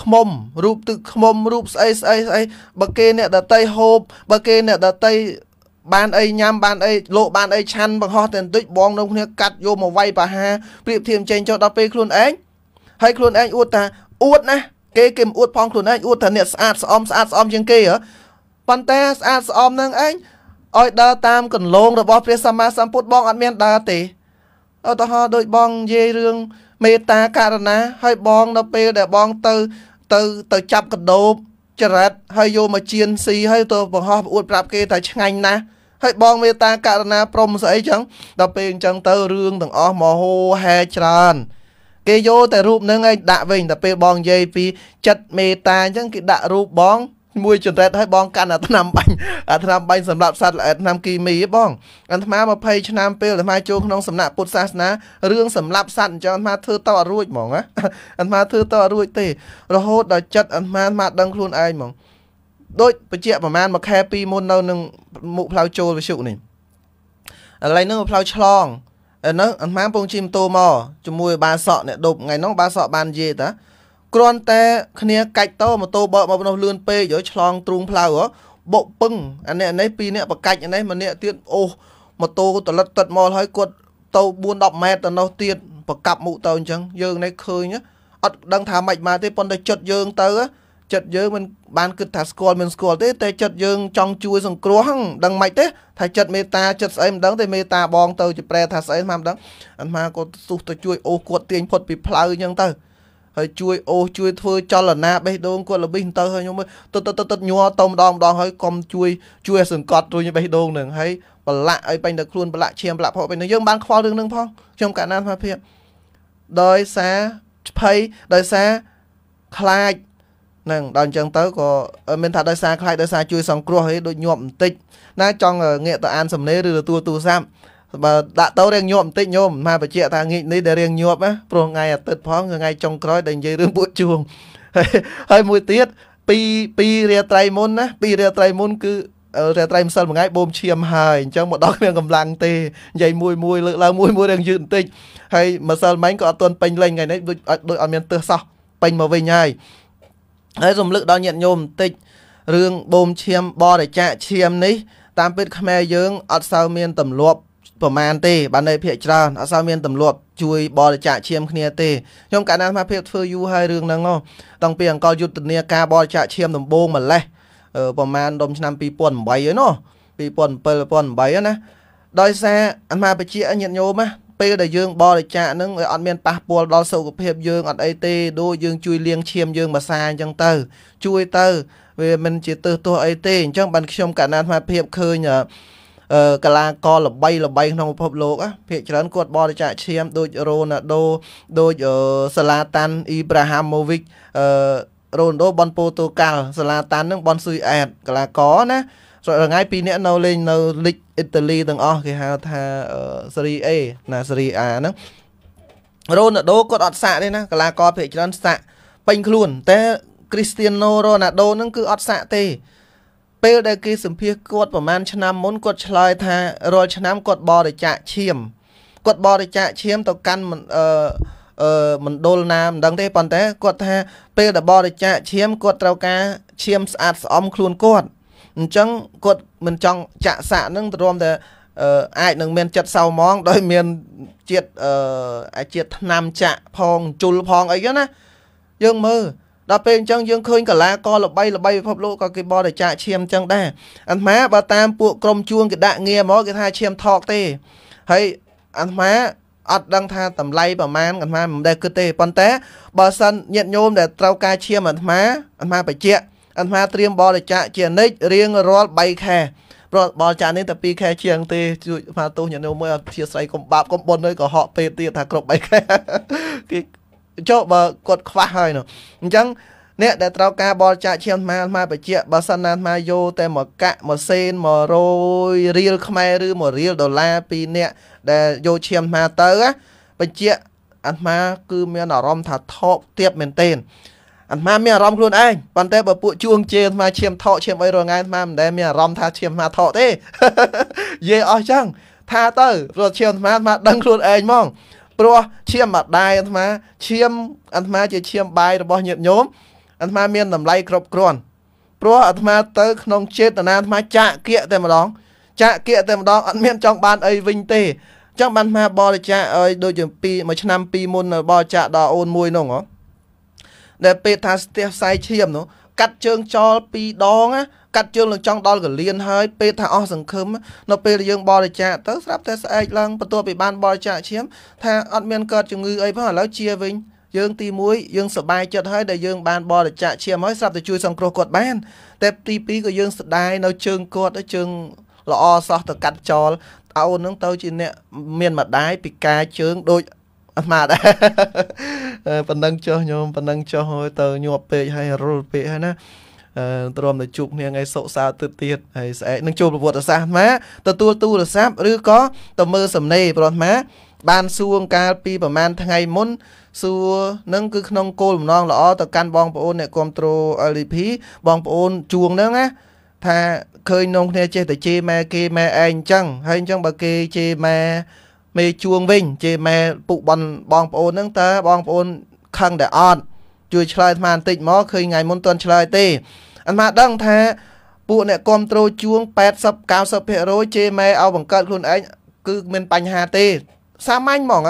ខ្មុំរូបទឹកខ្មុំរូបស្អីស្អីស្អីបើគេអ្នកដតីហូបបើគេអ្នកដតីបានអីញ៉ាំបានអីលោកបានអីឆាន់បង្ហោះតែបន្តិចបងនៅគ្នាកាត់យកមកវាយប្រហាប្រៀបធៀបចេញចុះដល់ពេលខ្លួនឯងហើយខ្លួនឯងអួតថាអួតណាគេគេមិនអួតផងខ្លួនឯងអួតថាអ្នកស្អាតស្អំស្អាតស្អំជាងគេហ៎ប៉ុន្តែស្អាតស្អំនឹងឯងឲ្យដើរតាមកន្លងរបស់ព្រះសម្មាសម្ពុទ្ធបងអត់មានដើរទេឧទាហរណ៍ដូចបងនិយាយរឿង មេត្តាករណាហើយបងដល់ពេលដែលបងទៅទៅទៅចាប់កដោបចរិតហើយយកមកជៀនស៊ីហើយទៅបង្ហោះអួតប្រាប់គេថាឆ្ងាញ់ណាស់ហើយបងមេតាករណាព្រមស្អីចឹងដល់ពេលអញ្ចឹងទៅ រឿងទាំងអស់មហោហែច្រើនគេយកតែរូបនឹងឯងដាក់វិញតែពេលបងនិយាយពី ចិត្តមេតាអញ្ចឹងគេដាក់រូបបងមួយចម្រិតឲ្យបង កាន់អាថ្នាំបាញ់អាថ្នាំបាញ់សម្រាប់សត្វល្អិតថ្នាំគីមីបងអាត្មា20ឆ្នាំពេលអាត្មាចូលក្នុងសំណាក់ពុទ្ធសាសនារឿងសម្រាប់សត្វអញ្ចឹងអាត្មាធ្វើតអត់រួចហ្មងណាអាត្មាធ្វើតអត់រួចទេរហូតដល់ចិត្តអាត្មាអាត្មាដឹងខ្លួនឯងហ្មងដូចបញ្ជាក់ប្រហែលមួយខែពីរមុននៅនឹងមុខផ្លូវចូលវិសុនេះឥឡូវហ្នឹងផ្លូវឆ្លងឥឡូវអាត្មាកំពុងជិះម៉ូតូមកជាមួយបាសក់អ្នកដប់ថ្ងៃហ្នឹងបាសក់បាននិយាយតាគ្រាន់តែគ្នាកាច់តម៉ូតូបើកមកបំណោះលឿនពេកយោឆ្លងទ្រូងផ្លូវហ៎បុកពឹងអានេះអានេះពីរនាក់បកាច់អានេះម្នាក់ទៀតអូម៉ូតូតលិតតិតមកហើយគាត់ទៅ4 10ម៉ែត្រទៅនោះទៀតប្រកាប់មុខទៅអញ្ចឹងយើងនេះឃើញអត់ដឹងថាម៉េចមកទេប៉ុន្តែចិត្តយើងទៅចិត្តយើងមិនបានគិតថាស្គាល់មិនស្គាល់ទេតែចិត្តយើងចង់ជួយសង្គ្រោះហ្នឹងដឹងម៉េចទេថាចិត្តមេត្តាចិត្តស្អីមិនដឹងទេមេត្តាបងទៅជាប្រែថាស្អីមិនដឹងអាត្មាក៏ស៊ូសទៅជួយអូគាត់ទាញផុតពីផ្លូវអញ្ចឹងទៅហើយជួយអូសជួយធ្វើចលនាបេះដូងគាត់ល្បិះទៅហើយខ្ញុំទៅទៅទៅញ័រទៅម្ដងម្ដងហើយកុំជួយជួយ សង្កត់រួញបេះដូងនឹងហើយប្រឡាក់ឲ្យបាញ់ទៅខ្លួនប្រឡាក់ឈាមប្រឡាក់ផោពេញនឹងយើងបានខ្វល់រឿងនឹងផងខ្ញុំកណ្ដាលសមាភិបដោយសារភ័យដោយសារខ្លាចនឹងដល់អញ្ចឹងទៅក៏មានថាដោយសារខ្លាចដោយសារជួយ សង្គ្រោះអីដូចញាប់បន្តិចណាចង់ងាកទៅអានសំណេរឬទទួលទូរស័ព្ទបើដាក់ទៅរៀងញាប់បន្តិចញោមមហាបច្ចៈថាងាកនេះដែលរៀងញាប់ណាព្រោះថ្ងៃអាទិត្យផងថ្ងៃចុងក្រោយដែលនិយាយរឿងពួកជួងហើយមួយទៀតពីពីរាត្រីមុនណាពីរាត្រីមុន គឺរាត្រីម្សិលមួយថ្ងៃបូមឈាមហើយអញ្ចឹងមកដល់គ្មានកម្លាំងទេនិយាយមួយមួយលើកឡើងមួយមួយរៀងយឺតបន្តិចហើយម្សិលមិញក៏អត់ទាន់ពេញលេងថ្ងៃនេះដូចដូចអត់មានទើសសោះពេញមកវិញហើយហើយរំលឹកដល់ញាតិញោមបន្តិចរឿងបូមឈាមបរិច្ចាគឈាមនេះ តាមពិតខ្មែរយើងអត់សូវមានទម្លាប់ប្រមាណទេបាននៅភាកច្រើនអត់សូវមានទម្លាប់ជួយបរិច្ចាគឈាមគ្នាទេខ្ញុំកាលណាអាភិបធ្វើយូរហើយរឿងហ្នឹងតាំងពីអង្គលយុទ្ធនាការបរិច្ចាគឈាមដំបូងម្លេះប្រហែលដុំឆ្នាំ2008ហើយណោះ2007 2008ណាដោយសារអាមាបជាញាតញោមណាពេលដែលយើងបរិច្ចាគហ្នឹងវាអត់មានប៉ះពាល់ដល់សុខភាពយើងអត់អីទេ ដូចយើង ជួយលាងឈាមយើងមួយសាអញ្ចឹងទៅ ជួយទៅវាមិនជាទើសទោះអីទេអញ្ចឹងបានខ្ញុំកណ្ដាលអាភិបឃើញកីឡាករល្បីល្បីក្នុងពិភពលោកភាគច្រើនគាត់បរិច្ចាគឈាមដូចរ៉ូណាល់ដូដូចសាឡាតាន់អ៊ីប្រាហាម៉ូវិចរ៉ូណាល់ដូបនពូតូកាល់សាឡាតាន់នឹងបនស៊ុយអែតកីឡាករណារងៃពីរនាក់នៅលេងនៅលីកអ៊ីតាលីទាំងអស់គេហៅថា Serie A ណា Serie A ហ្នឹងរ៉ូណាល់ដូគាត់អត់សាក់ទេណាកីឡាករភាគច្រើនសាក់ពេញខ្លួនតែ Cristiano Ronaldo ហ្នឹងគឺអត់សាក់ទេពេលដែលគេសម្ភាសគាត់ប្រហែលឆ្នាំមុនគាត់ឆ្លើយថារាល់ឆ្នាំគាត់បរិច្ចាគឈាមគាត់បរិច្ចាគឈាមទៅកាន់អឺអឺមណ្ឌលណាមិនដឹងទេប៉ុន្តែគាត់ថាពេលដែលបរិច្ចាគឈាមគាត់ត្រូវការឈាមស្អាតស្អំខ្លួនគាត់អញ្ចឹងគាត់មិនចង់ចាក់សាក់នឹងទ្រាំតែអាចនឹងមានចិត្តសៅហ្មងដោយមានជាតិអាជាតិថ្នាំចាក់ផងជុលផងអីចឹងណាយើងមើលដល់ពេលអញ្ចឹងយើងឃើញកលាករល្បីល្បីពិភពលោកក៏គេបរិច្ចាគឈាមអញ្ចឹងដែរអាត្មាបើតាមពួកក្រុមជួងគេដាក់ងារមកគេថាឈាមថកទេហើយអាត្មាអត់ដឹងថាតម្លៃប្រមាណអាត្មាមិនដែលគិតទេប៉ុន្តែបើសិនញាតិញោមដែលត្រូវការឈាមអាត្មាអាត្មាបច្ចៈអាត្មាត្រៀមបរិច្ចាគជានិច្ចរៀងរាល់3ខែប្រត់បលចាននេះតែ2ខែជាងទេជួយអាត្មាទោសញាតិញោមមើលអធិស្ឋ័យកុំបាបកុំបុណ្យនៅក៏ហក់ពេកទៀតថាគ្រប់3ខែគេចុះបើគាត់ខ្វះហើយនោះអញ្ចឹងអ្នកដែលត្រូវការបរិច្ចាគឈាមអាត្មាអាត្មាបច្ចៈបើសិនណាអាត្មាយកតែមកកាក់មកសេនមករយរៀលខ្មែរឬមករៀលដុល្លារពីអ្នកដែលយកឈាមអាត្មាទៅបច្ចៈអាត្មាគឺមានអារម្មណ៍ថាថោកទាបមែនទែនអាត្មាមានអារម្មណ៍ខ្លួនឯងប៉ុន្តែបើពួកជួងជេរអាត្មាឈាមថោកឈាមអីរងថ្ងៃអាត្មាមិនដែលមានអារម្មណ៍ថាឈាមអាត្មាថោកទេនិយាយអស់ចឹងថាទៅព្រោះឈាមអាត្មាអាត្មាដឹងខ្លួនឯងហ្មងព្រោះឈាមម្ដាយអាត្មាឈាមអាត្មា ជាឈាមបាយរបស់ញាតិញោមអាត្មាមានតម្លៃគ្រប់គ្រាន់ព្រោះអាត្មាទៅក្នុងចេតនាអាត្មាចាក់គៀកតែម្ដងចាក់គៀកតែម្ដងអត់មានចង់បានអីវិញទេចឹងបានអាត្មាបរិច្ចាគឲ្យដូចជាពីមួយឆ្នាំពីរមុនបរិច្ចាគដល់អូនមួយនោះហ៎ដែលពេលថាស្ទះផ្សាយឈាមនោះកាត់ជើងចោលពីរដងណាកាត់ជើងលងចង់ដល់កលៀនហើយពេលថាអស់សង្ឃឹមនៅពេលដែលយើងបរិច្ចាគទៅស្រាប់តែស្អែកឡើងបន្ទាប់ពីបានបរិច្ចាគឈាមថាអត់មានកើតជំងឺអីផងឥឡូវជាវិញយើងទី1យើងសប្បាយចិត្តហើយដែលយើងបានបរិច្ចាគឈាមហើយស្រាប់តែជួយសង្គ្រោះគាត់បានតែទី2ក៏យើង ស្ដាយនៅជើងគាត់ជើងល្អសោះទៅកាត់ចោលអូននឹងទៅជាអ្នកមានម្ដាយពិការជើងដូចអាត្មាដែរប៉ណ្ណឹងចុះញោមប៉ណ្ណឹងចុះហើយទៅញាប់ពេកហើយរុលពេកហើយណាទ្រាំទៅជួបគ្នាថ្ងៃសុកសៅទៅទៀតហើយស្អែកនឹងជួបប្រវត្តិសាស្ត្រអាត្មាទទួលទូរស័ព្ទឬក៏ទៅមើលសំណេរប្រអាត្មាបានសួងកាលពីប្រហែលថ្ងៃមុនសួរនឹងគឺក្នុងគោលបំណងល្អទៅកាន់បងប្អូនអ្នកគ្រប់គ្រង LP បងប្អូនជួងហ្នឹងណាថាឃើញនងគ្នាចេះតែជេរម៉ែគេម៉ែឯងអញ្ចឹង ហើយអញ្ចឹងបើគេជេរម៉ែមេជួងវិញជេម៉ែពួកបងបងប្អូនហ្នឹងតើបងប្អូនខឹងតែអត់ជួយឆ្លើយអាត្មាបន្តិចមកឃើញថ្ងៃមុនតន់ឆ្លើយទេអាត្មាដឹងថាពួកអ្នកគ្រប់គ្រងជួង80 90%ជេម៉ែឲ្យបង្កើតខ្លួនឯងគឺមានបញ្ហាទេសាមញ្ញហ្មង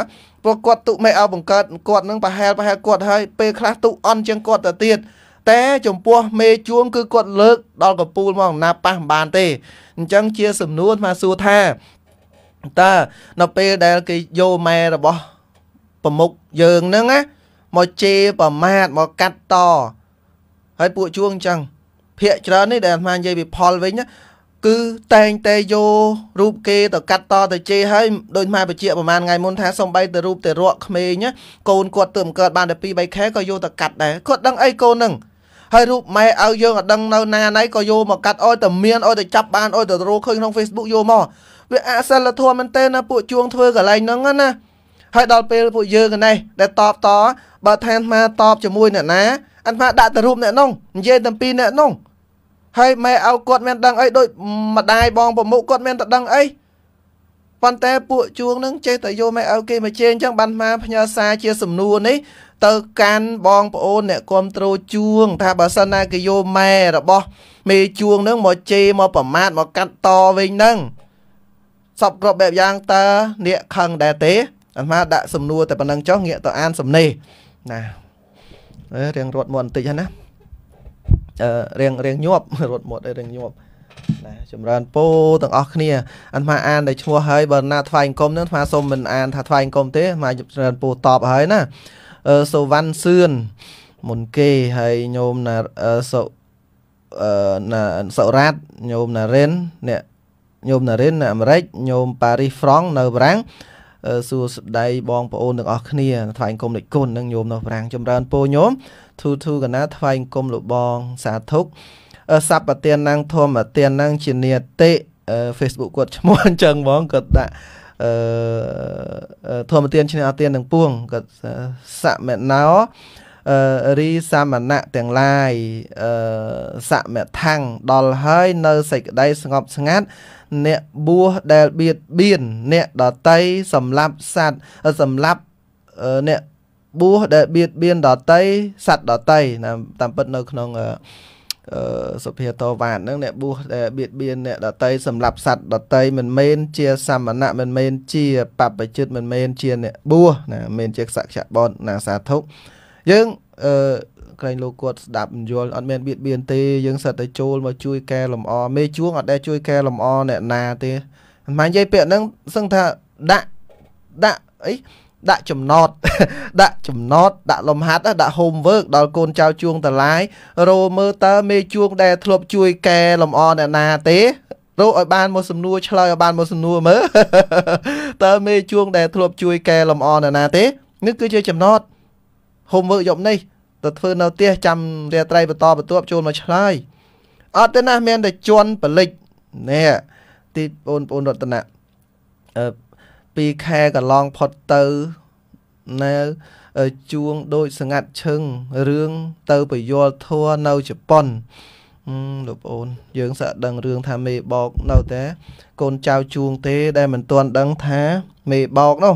ព្រោះគាត់ទុម៉ែឲ្យបង្កើតគាត់នឹងប្រហែលប្រហែលគាត់ហើយពេលខ្លះទុអន់ជាងគាត់ទៅទៀតតែចំពោះមេជួងគឺគាត់លើកដល់កពូលហ្មង ណាប៉ះមិនបានទេអញ្ចឹងជាសំណួរមកសួរថាតើនៅពេលដែលគេយកម៉ែរបស់ប្រមុខយើងហ្នឹងណាមកជេរប្រមាថមកកាត់តហើយពួកជួងអញ្ចឹងភាកច្រើននេះដែលអាត្មានិយាយពីផលវិញណាគឺតែងតែយករូបគេទៅកាត់តទៅជេរហើយដូចម៉ែបជាប្រហែលថ្ងៃមុនថាសំបីទៅរូបទៅរកក្មេងណាកូនគាត់ទើបកើតបានតែ2 3ខែក៏យកទៅកាត់ដែរគាត់ដឹងអីកូននឹងហើយរូបម៉ែឲ្យយើងអត់ដឹងនៅណាណៃក៏យកមកកាត់អោយតែមានអោយតែចាប់បានអោយតែរੂឃើញក្នុង Facebook យកមកវាអសិលធម៌មែនទេណាពួកជួងធ្វើកន្លែងហ្នឹងណាហើយដល់ពេលពួកយើងនេះដែល តបតបើថាអាត្មាតបជាមួយអ្នកណាអាត្មាដាក់ទៅរូបអ្នកនោះនិយាយតាំងពីអ្នកនោះហើយម៉ែឪគាត់មានដឹងអីដូចម្ដាយបងប្រមុខគាត់មានតែដឹងអីប៉ុន្តែពួកជួងនឹងចេះតែយកម៉ែឪគេមកជេរអញ្ចឹងបានមកផ្ញើសារជាសំណួរនេះទៅកាន់បងប្អូនអ្នកគ្រប់គ្រងជួងថាបើសិនណាគេយកម៉ែរបស់មេជួងនឹងមកជេរមកប្រមាថមកកាត់តវិញនឹងសពគ្រប់បែបយ៉ាងតើអ្នកខឹងដែរទេអាត្មាដាក់សំណួរតែប៉ុណ្្នឹងចុះងាកទៅអានសំណេរណាអេរៀងរត់មាត់បន្តិចហ្នឹងណាអឺរៀងរៀងញាប់រត់មាត់អីរៀងញាប់ណាចម្រើនពូទាំងអស់គ្នាអាត្មាអានតែឈ្មោះហើយបើណាថ្វាយអង្គមនឹងអាត្មាសូមមិនអានថាថ្វាយអង្គមទេអាត្មាចម្រើនពូតបហើយណាអឺសូវណ្ណសឿនមុនគេហើយញោមណាសុអឺណាសុរ៉ាត់ញោមណារិនអ្នកញោមណារិននៅអាមេរិកញោមប៉ារីសហ្វ្រង់នៅបារាំងសួស្តីបងប្អូនទាំងអស់គ្នាថ្វាយអង្គមលេចគុណនឹងញោមនៅបារាំងចម្រើនពរញោមធូធូកណាថ្វាយអង្គមលោកបង សាធុសពទាននាងធម្មទាននាងជានិតិ Facebook គាត់ឈ្មោះអញ្ចឹងហ្មងគាត់ដាក់អឺធម្មទានឈ្នះអទាននឹងពួងគាត់សមណោអឺរីសមណៈទាំងឡាយអឺសមថੰងដល់ហើយ នៅសេចក្តីស្ងប់ស្ងាត់អ្នកបួសដែលបៀតបៀនអ្នកដតីសម្លាប់សัตว์សម្លាប់អ្នកបួសដែលបៀតបៀនដតីសัตว์ដតីតាមពិតនៅក្នុងអឺសុភាតវ៉ាតហ្នឹងអ្នកបួសដែលបៀតបៀនអ្នកដតីសម្រាប់សัตว์ដតីមិនមែនជាសាមណៈមិនមែនជាបព្វជិត មិនមែនជាអ្នកបួសណាមិនមែនជាខ្សៈខ្យបុត្រណាសាធុយើងអឺក្រែងលោកគាត់ស្ដាប់យល់អត់មានបៀតបៀនទេយើងសិតតែចូលមកជួយកែលម្អមេជួងអត់ដែលជួយកែលម្អអ្នកណាទេមិននិយាយពាក្យហ្នឹងសឹងថាដាក់ដាក់អីដាក់ចំណត់ ដាក់ចំណត់ដាក់លំហាត់ដាក់ homework ដល់កូនចៅជួងតឡាយរោមើលតើមេជួងដែលធ្លាប់ជួយកែលម្អអ្នកណាទេរកឲ្យបានមកសំណួរឆ្លើយឲ្យបានមកសំណួរមើលតើមេជួងដែល ធ្លាប់ជួយកែលម្អអ្នកណាទេនេះគឺជាចំណត់ homework យប់នេះទៅធ្វើនៅផ្ទះចាំរាត្រីបន្តបន្ទាប់ចូលមកឆ្លើយអត់ទេណាមានតែជន់បលិចនេះទីបងប្អូនរតនៈអឺពីខែកន្លងផុតទៅនៅជួងដូចសងាត់ឈឹងរឿងទៅពយលធัวនៅជប៉ុនលោកប្អូន យើងសាក់ដឹងរឿងថាមេបោកនៅតែកូនចៅជួងទេ ដែលមិនទាន់ដឹងថាមេបោកនោះ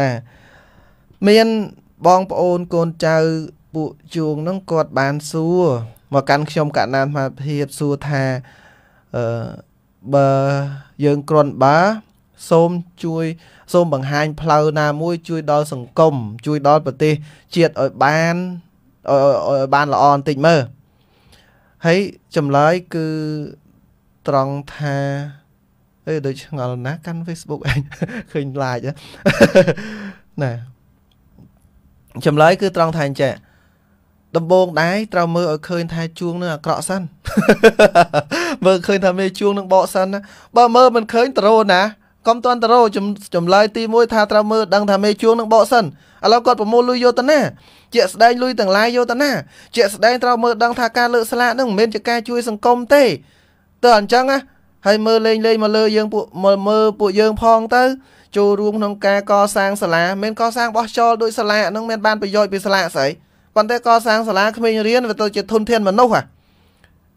ណា មានបងប្អូនកូនចៅពួកជួងនឹងគាត់បានសួរមកកាន់ខ្ញុំកណ្ដាលអាភិបសួរថាអឺបើយើងក្រន់បើសូមជួយសូមបង្ហាញផ្លូវណាមួយ ជួយដល់សង្គមជួយដល់ប្រទេស ជាតិឲ្យបានឲ្យបានល្អបន្តិចមើលហើយចម្លើយគឺត្រង់ថាអេដូចឆ្ងល់ណាស់កាន់ Facebook ឯងឃើញ live ណាចម្លើយគឺត្រង់ថាអញ្ចឹងដំបងដែរត្រូវមើលឲ្យឃើញថាជួងនឹងអាក្រក់សិនមើលឃើញថាមេជួងនឹងបកសិនណាបើមើលមិនឃើញតរោណាកុំតន់តរោចម្លើយទី1ថាត្រូវមើលដឹងថាមេជួងនឹងបកសិនឥឡូវគាត់ប្រមូលលុយយោតាណា ជាក់ស្ដែងលុយទាំងឡាយយោតាណា ជាក់ស្ដែងត្រូវមើលដឹងថាការលើកស្លាកនឹងមិនមែនជាការជួយសង្គមទេទៅអញ្ចឹងណាហើយមើលលេងលេងមកលើយើងពួកមើលពួកយើងផងទៅចូលរួមក្នុងការកសាងសាលាមិនកសាងបោះចោលដោយសាលានឹងមានបានប្រយោជន៍ពីសាលាស្អីប៉ុន្តែកសាងសាលាគ្មានរៀនវាទៅជាធនធានមនុស្សហ่ะ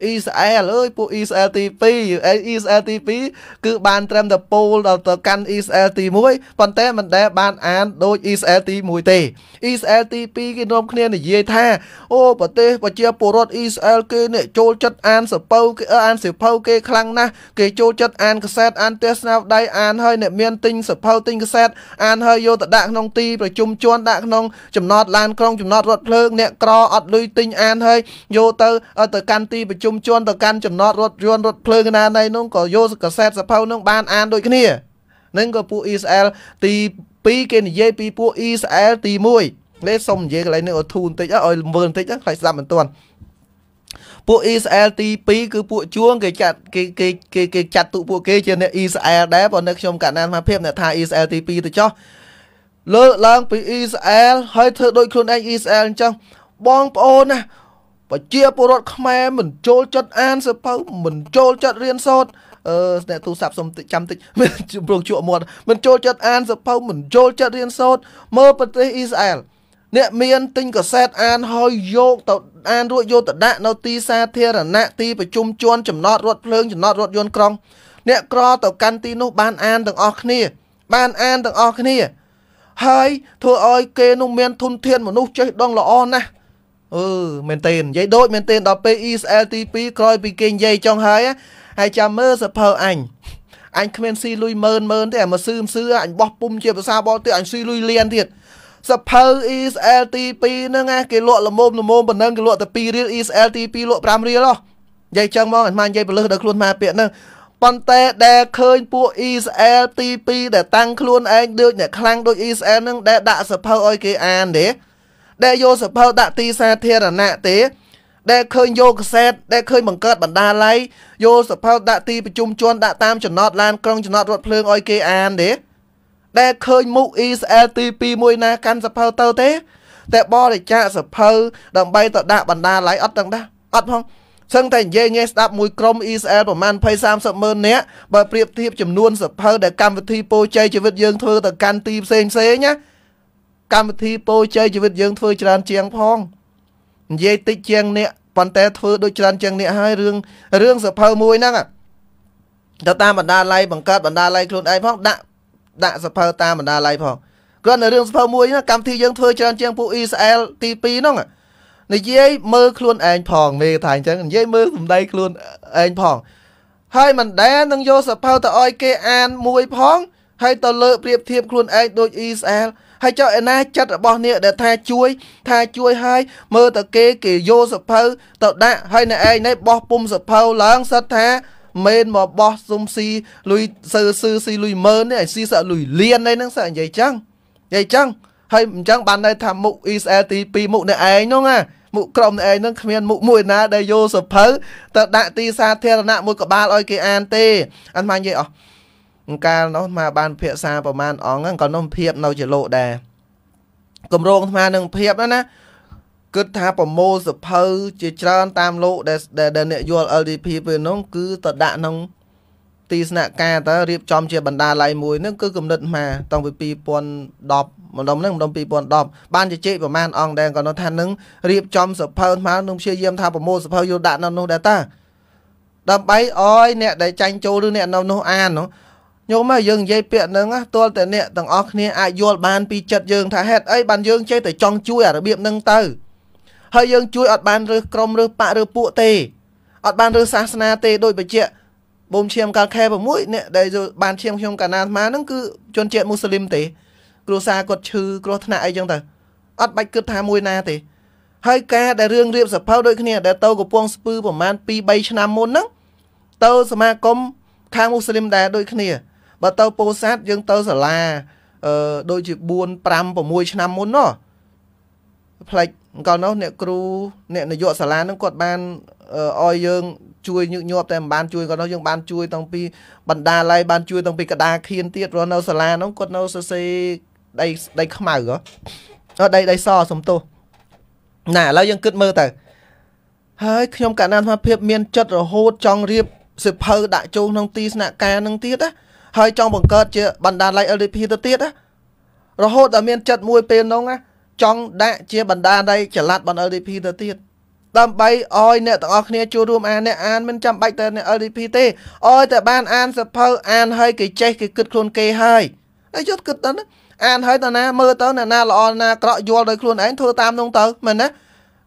អ៊ីស្រាអែលអើយពួកអ៊ីស្រាអែលទី2អ៊ីស្រាអែលទី2គឺ បាន ត្រឹមតែពោលដល់ទៅកាន់អ៊ីស្រាអែលទី1ប៉ុន្តែមិនដែល បានអានដូចអ៊ីស្រាអែលទី1ទេអ៊ីស្រាអែលទី2គេនាំគ្នានិយាយថា អូប្រទេសប្រជាពលរដ្ឋអ៊ីស្រាអែលគេនេះចូលចិត្តអានសភៅគេអានសភៅគេខ្លាំងណាស់គេចូលចិត្តអានកាសែតអានទស្សនាវដៃអានហើយអ្នកមានទិញសភៅទិញកាសែតអានហើយយកទៅដាក់ក្នុងទីប្រជុំជនដាក់ក្នុងចំណតឡានក្រុងចំណតរថភ្លើងអ្នកក្រអត់លុយទិញអានហើយយកទៅ ទៅកាន់ទីប្រជុំមជនទៅកាន់ចំណតរថយន្តរថភ្លើងណាណីនោះក៏យកកសែតសភៅនោះបានអានដូចគ្នានឹងក៏ពួកអ៊ីស្រាអែលទី2គេនិយាយពីពួកអ៊ីស្រាអែលទី1លេសុំនិយាយកន្លែងនេះឲ្យធូរបន្តិចឲ្យមើលបន្តិចខ្លាចស្ដាប់មិនទាន់ពួកអ៊ីស្រាអែលទី2គឺពួកជួងគេចាត់គេគេគេគេចាត់ទុកពួកគេជាអ្នកអ៊ីស្រាអែលដែរប៉ុន្តែខ្ញុំកណ្ដាលមកភាពអ្នកថាអ៊ីស្រាអែលទី2ទៅចោះលើកឡើងពីអ៊ីស្រាអែលហើយធ្វើដូចខ្លួនឯងអ៊ីស្រាអែលអញ្ចឹងបងប្អូនណាប្រជាពលរដ្ឋខ្មែរមិនចូលចិត្តអានសៀវភៅមិនចូលចិត្តរៀនសូត្រអឺស្នេហ៍ទូរស័ព្ទសុំតិចចាំតិចមានប្រងជក់មាត់មិនចូលចិត្តអានសៀវភៅមិនចូលចិត្តរៀនសូត្រមើលប្រទេសអ៊ីស្រាអែលអ្នកមានទិញកាសែតអានហើយយកទៅអានរួចយកទៅដាក់នៅទីសាធារណៈទីប្រជុំជនចំណតរថភ្លើងចំណតរថយន្តក្រុង អ្នកក្រទៅកាន់ទីនោះបានអានទាំងអស់គ្នាបានអានទាំងអស់គ្នាហើយធ្វើឲ្យគេនោះមានធនធាន មនុស្សចេះដឹងល្អណាស់អឺមែនទេនិយាយដូចមែនទេដល់ពេល ESL ទី2ក្រោយពីគេនិយាយចុងហើយហើយចាំមើលសភៅអញអញគ្មានស៊ីលុយម៉ឺនម៉ឺនទេអាមកស៊ឺមស៊ឺអញបោះពុំជាភាសាបរទេសអញស៊ីលុយលានទៀតសភៅ ESL ទី2ហ្នឹងគេលក់ល្មមល្មមប៉ុណ្ណឹងគេលក់តែ2រៀល ESL ទី2លក់5រៀលហ៎និយាយចឹងមកអានិយាយប្រលឹះដល់ខ្លួនម៉ែពាក្យហ្នឹងប៉ុន្តែ ដែលឃើញពួក ESL ទី2ដែលតាំងខ្លួនឯងដូចអ្នកខ្លាំងដូច ESL ហ្នឹងដែលដាក់សភៅឲ្យគេអានទេដែលយកសភៅដាក់ទីសាធារណៈទេ ដែលឃើញយកកាសែតដែលឃើញបង្កើតបណ្ដាល័យយកសភៅដាក់ទីប្រជុំជនដាក់តាមចំណតឡានក្រុងចំណតរថភ្លើងឲ្យគេអានទេដែលឃើញមុខអ៊ីស្រាអែលទី2មួយណាកាន់សភៅទៅទេតែបរិច្ចាគសភៅដើម្បីទៅដាក់បណ្ដាល័យអត់ទាំងដែរអត់ផងសឹងតែនិយាយងាយស្ដាប់មួយក្រុមអ៊ីស្រាអែលប្រមាណ20 30ម៉ឺននាក់បើប្រៀបធៀបចំនួនសភៅដែលកម្មវិធីពោជ័យជីវិតយើងធ្វើទៅកាន់ទីផ្សេងផ្សេងណាកម្មវិធីពោជ័យជីវិតយើងធ្វើច្រើនជាងផងនិយាយតិចជាងអ្នកប៉ុន្តែធ្វើដូចច្រើនជាងអ្នកហើយរឿងរឿងសភៅមួយហ្នឹងទៅតាមបណ្ដាល័យបង្កើតបណ្ដាល័យខ្លួនឯងផងដាក់ដាក់សភៅតាមបណ្ដាល័យផងគ្រាន់តែរឿងសភៅមួយហ្នឹងកម្មវិធីយើងធ្វើច្រើនជាងពួកអ៊ីស្រាអែលទី2ហ្នឹងនិយាយមើលខ្លួនឯងផងមេថាអញ្ចឹងនិយាយមើលសម្ដីខ្លួនឯងផងហើយមិនដែលនឹងយកសភៅទៅឲ្យគេអានមួយផងហើយទៅលើប្រៀបធៀបខ្លួនឯងដូចអ៊ីស្រាអែលហើយចុះឯណាចិត្តរបស់អ្នកដែលថាជួយ ថាជួយហើយមើលតើគេគេយកសភៅទៅដាក់ហើយអ្នកឯងនេះបោះពុំសភៅឡើងសិតថាមែនមកបោះស៊ុំស៊ីលុយសើសឺស៊ីលុយម៉ឺននេះឲ្យស៊ីសាក់លុយលានឯហ្នឹងសាក់និយាយចឹងនិយាយចឹង ហើយអញ្ចឹងបានន័យថាមុខអ៊ីស្រាអែលទី2មុខអ្នកឯងហ្នឹងណាមុខក្រុមអ្នកឯងហ្នឹងគ្មានមុខមួយណាដែលយកសភៅទៅដាក់ទីសាធារណៈមួយកបាលឲ្យគេអានទេអានមកនិយាយអោះអង្ការនោះមកបានភាសាប្រមាណអង្គហ្នឹងក៏នោះភៀបនៅជាលោកដែរគម្រោងស្មានឹងភៀបណាណាគិតថាប្រមូលសភៅជាច្រើនតាមលោកដែលដែលអ្នកយល់ LDP ពេលនោះគឺទៅដាក់ក្នុងទីស្នាក់ការតើរៀបចំជាបណ្ដាល័យមួយនឹងគឺគំនិតមកតាំងពី2010ម្ដុំហ្នឹងម្ដុំ2010បានជជែកប្រមាណអង្គដែរក៏នោះថានឹងរៀបចំសភៅមកនឹងព្យាយាមថាប្រមូលសភៅយល់ដាក់នៅនោះដែរតាដើម្បីអោយអ្នកដែលចាញ់ចូលឬអ្នកនៅ នោះអាននោះញោមមកយើងនិយាយពាក្យហ្នឹងទាល់តែអ្នកទាំងអស់គ្នាអាចយល់បានពីចិត្តយើងថាហេតុអីបានយើងចេះតែចង់ជួយអារបៀបហ្នឹងទៅហើយយើងជួយអត់បានឬក្រុមឬបៈឬពួកទេអត់បានឬសាសនា ទេដោយបជាបូមឈាមកាលខែ6អ្នកដែលបានឈាមខ្ញុំកាលណាអាត្មាហ្នឹងគឺជនជាតិមូស្លីមទេ គ្រួសារគាត់ឈឺគ្រោះថ្នាក់អីចឹងទៅអត់បាច់គិតថាមួយណាទេ ហើយការដែលរឿងរៀបសភៅដូចគ្នាដែលទៅកំពង់ស្ពឺប្រហែល2 3ឆ្នាំមុនហ្នឹងទៅសមាគមខាងមូស្លីមដែរដូចគ្នាបើទៅពោធិ៍សាត់យើងទៅសាលាអឺដូចជា4 5 6ឆ្នាំមុនណោះផ្លេចអង្គនោះអ្នកគ្រូអ្នកនាយកសាលានឹងគាត់បានឲ្យយើង ជួយញឹកញាប់តែមិនបានជួយគាត់នោះយើងបានជួយតាំងពីបណ្ដាល័យបានជួយតាំងពីកដាខៀនទៀតរស់នៅសាលានោះគាត់នៅសរសេរដីដីខ្មៅអត់ដីដីសសំទោសណាឥឡូវយើងគិតមើលទៅហើយខ្ញុំកណ្ដាលអាភិបមានចិត្តរហូតចង់រៀបសិភៅដាក់ចូលក្នុងទីស្នាក់ការនឹងទៀតណាហើយចង់បង្កើតជាបណ្ដាល័យ LDP ទៅទៀតណារហូតដល់មានចិត្តមួយពេលនោះណាចង់ដាក់ជាបណ្ដាល័យចល័តបណ្ដា LDP ទៅទៀតដើម្បីឲ្យអ្នកទាំងអស់គ្នាចូលរួមអានអ្នកអានមិនចាំបាច់ទៅអ្នក LDP ទេឲ្យតែបានអានសភៅអានហើយគេចេះគេគិតខ្លួនគេហើយហើយយត់គិតដល់ណាអានហើយតាណា មើលទៅអ្នកណាល្អណាអាក្រក់យល់ដោយខ្លួនឯងធ្វើតាមនោះទៅមែនណា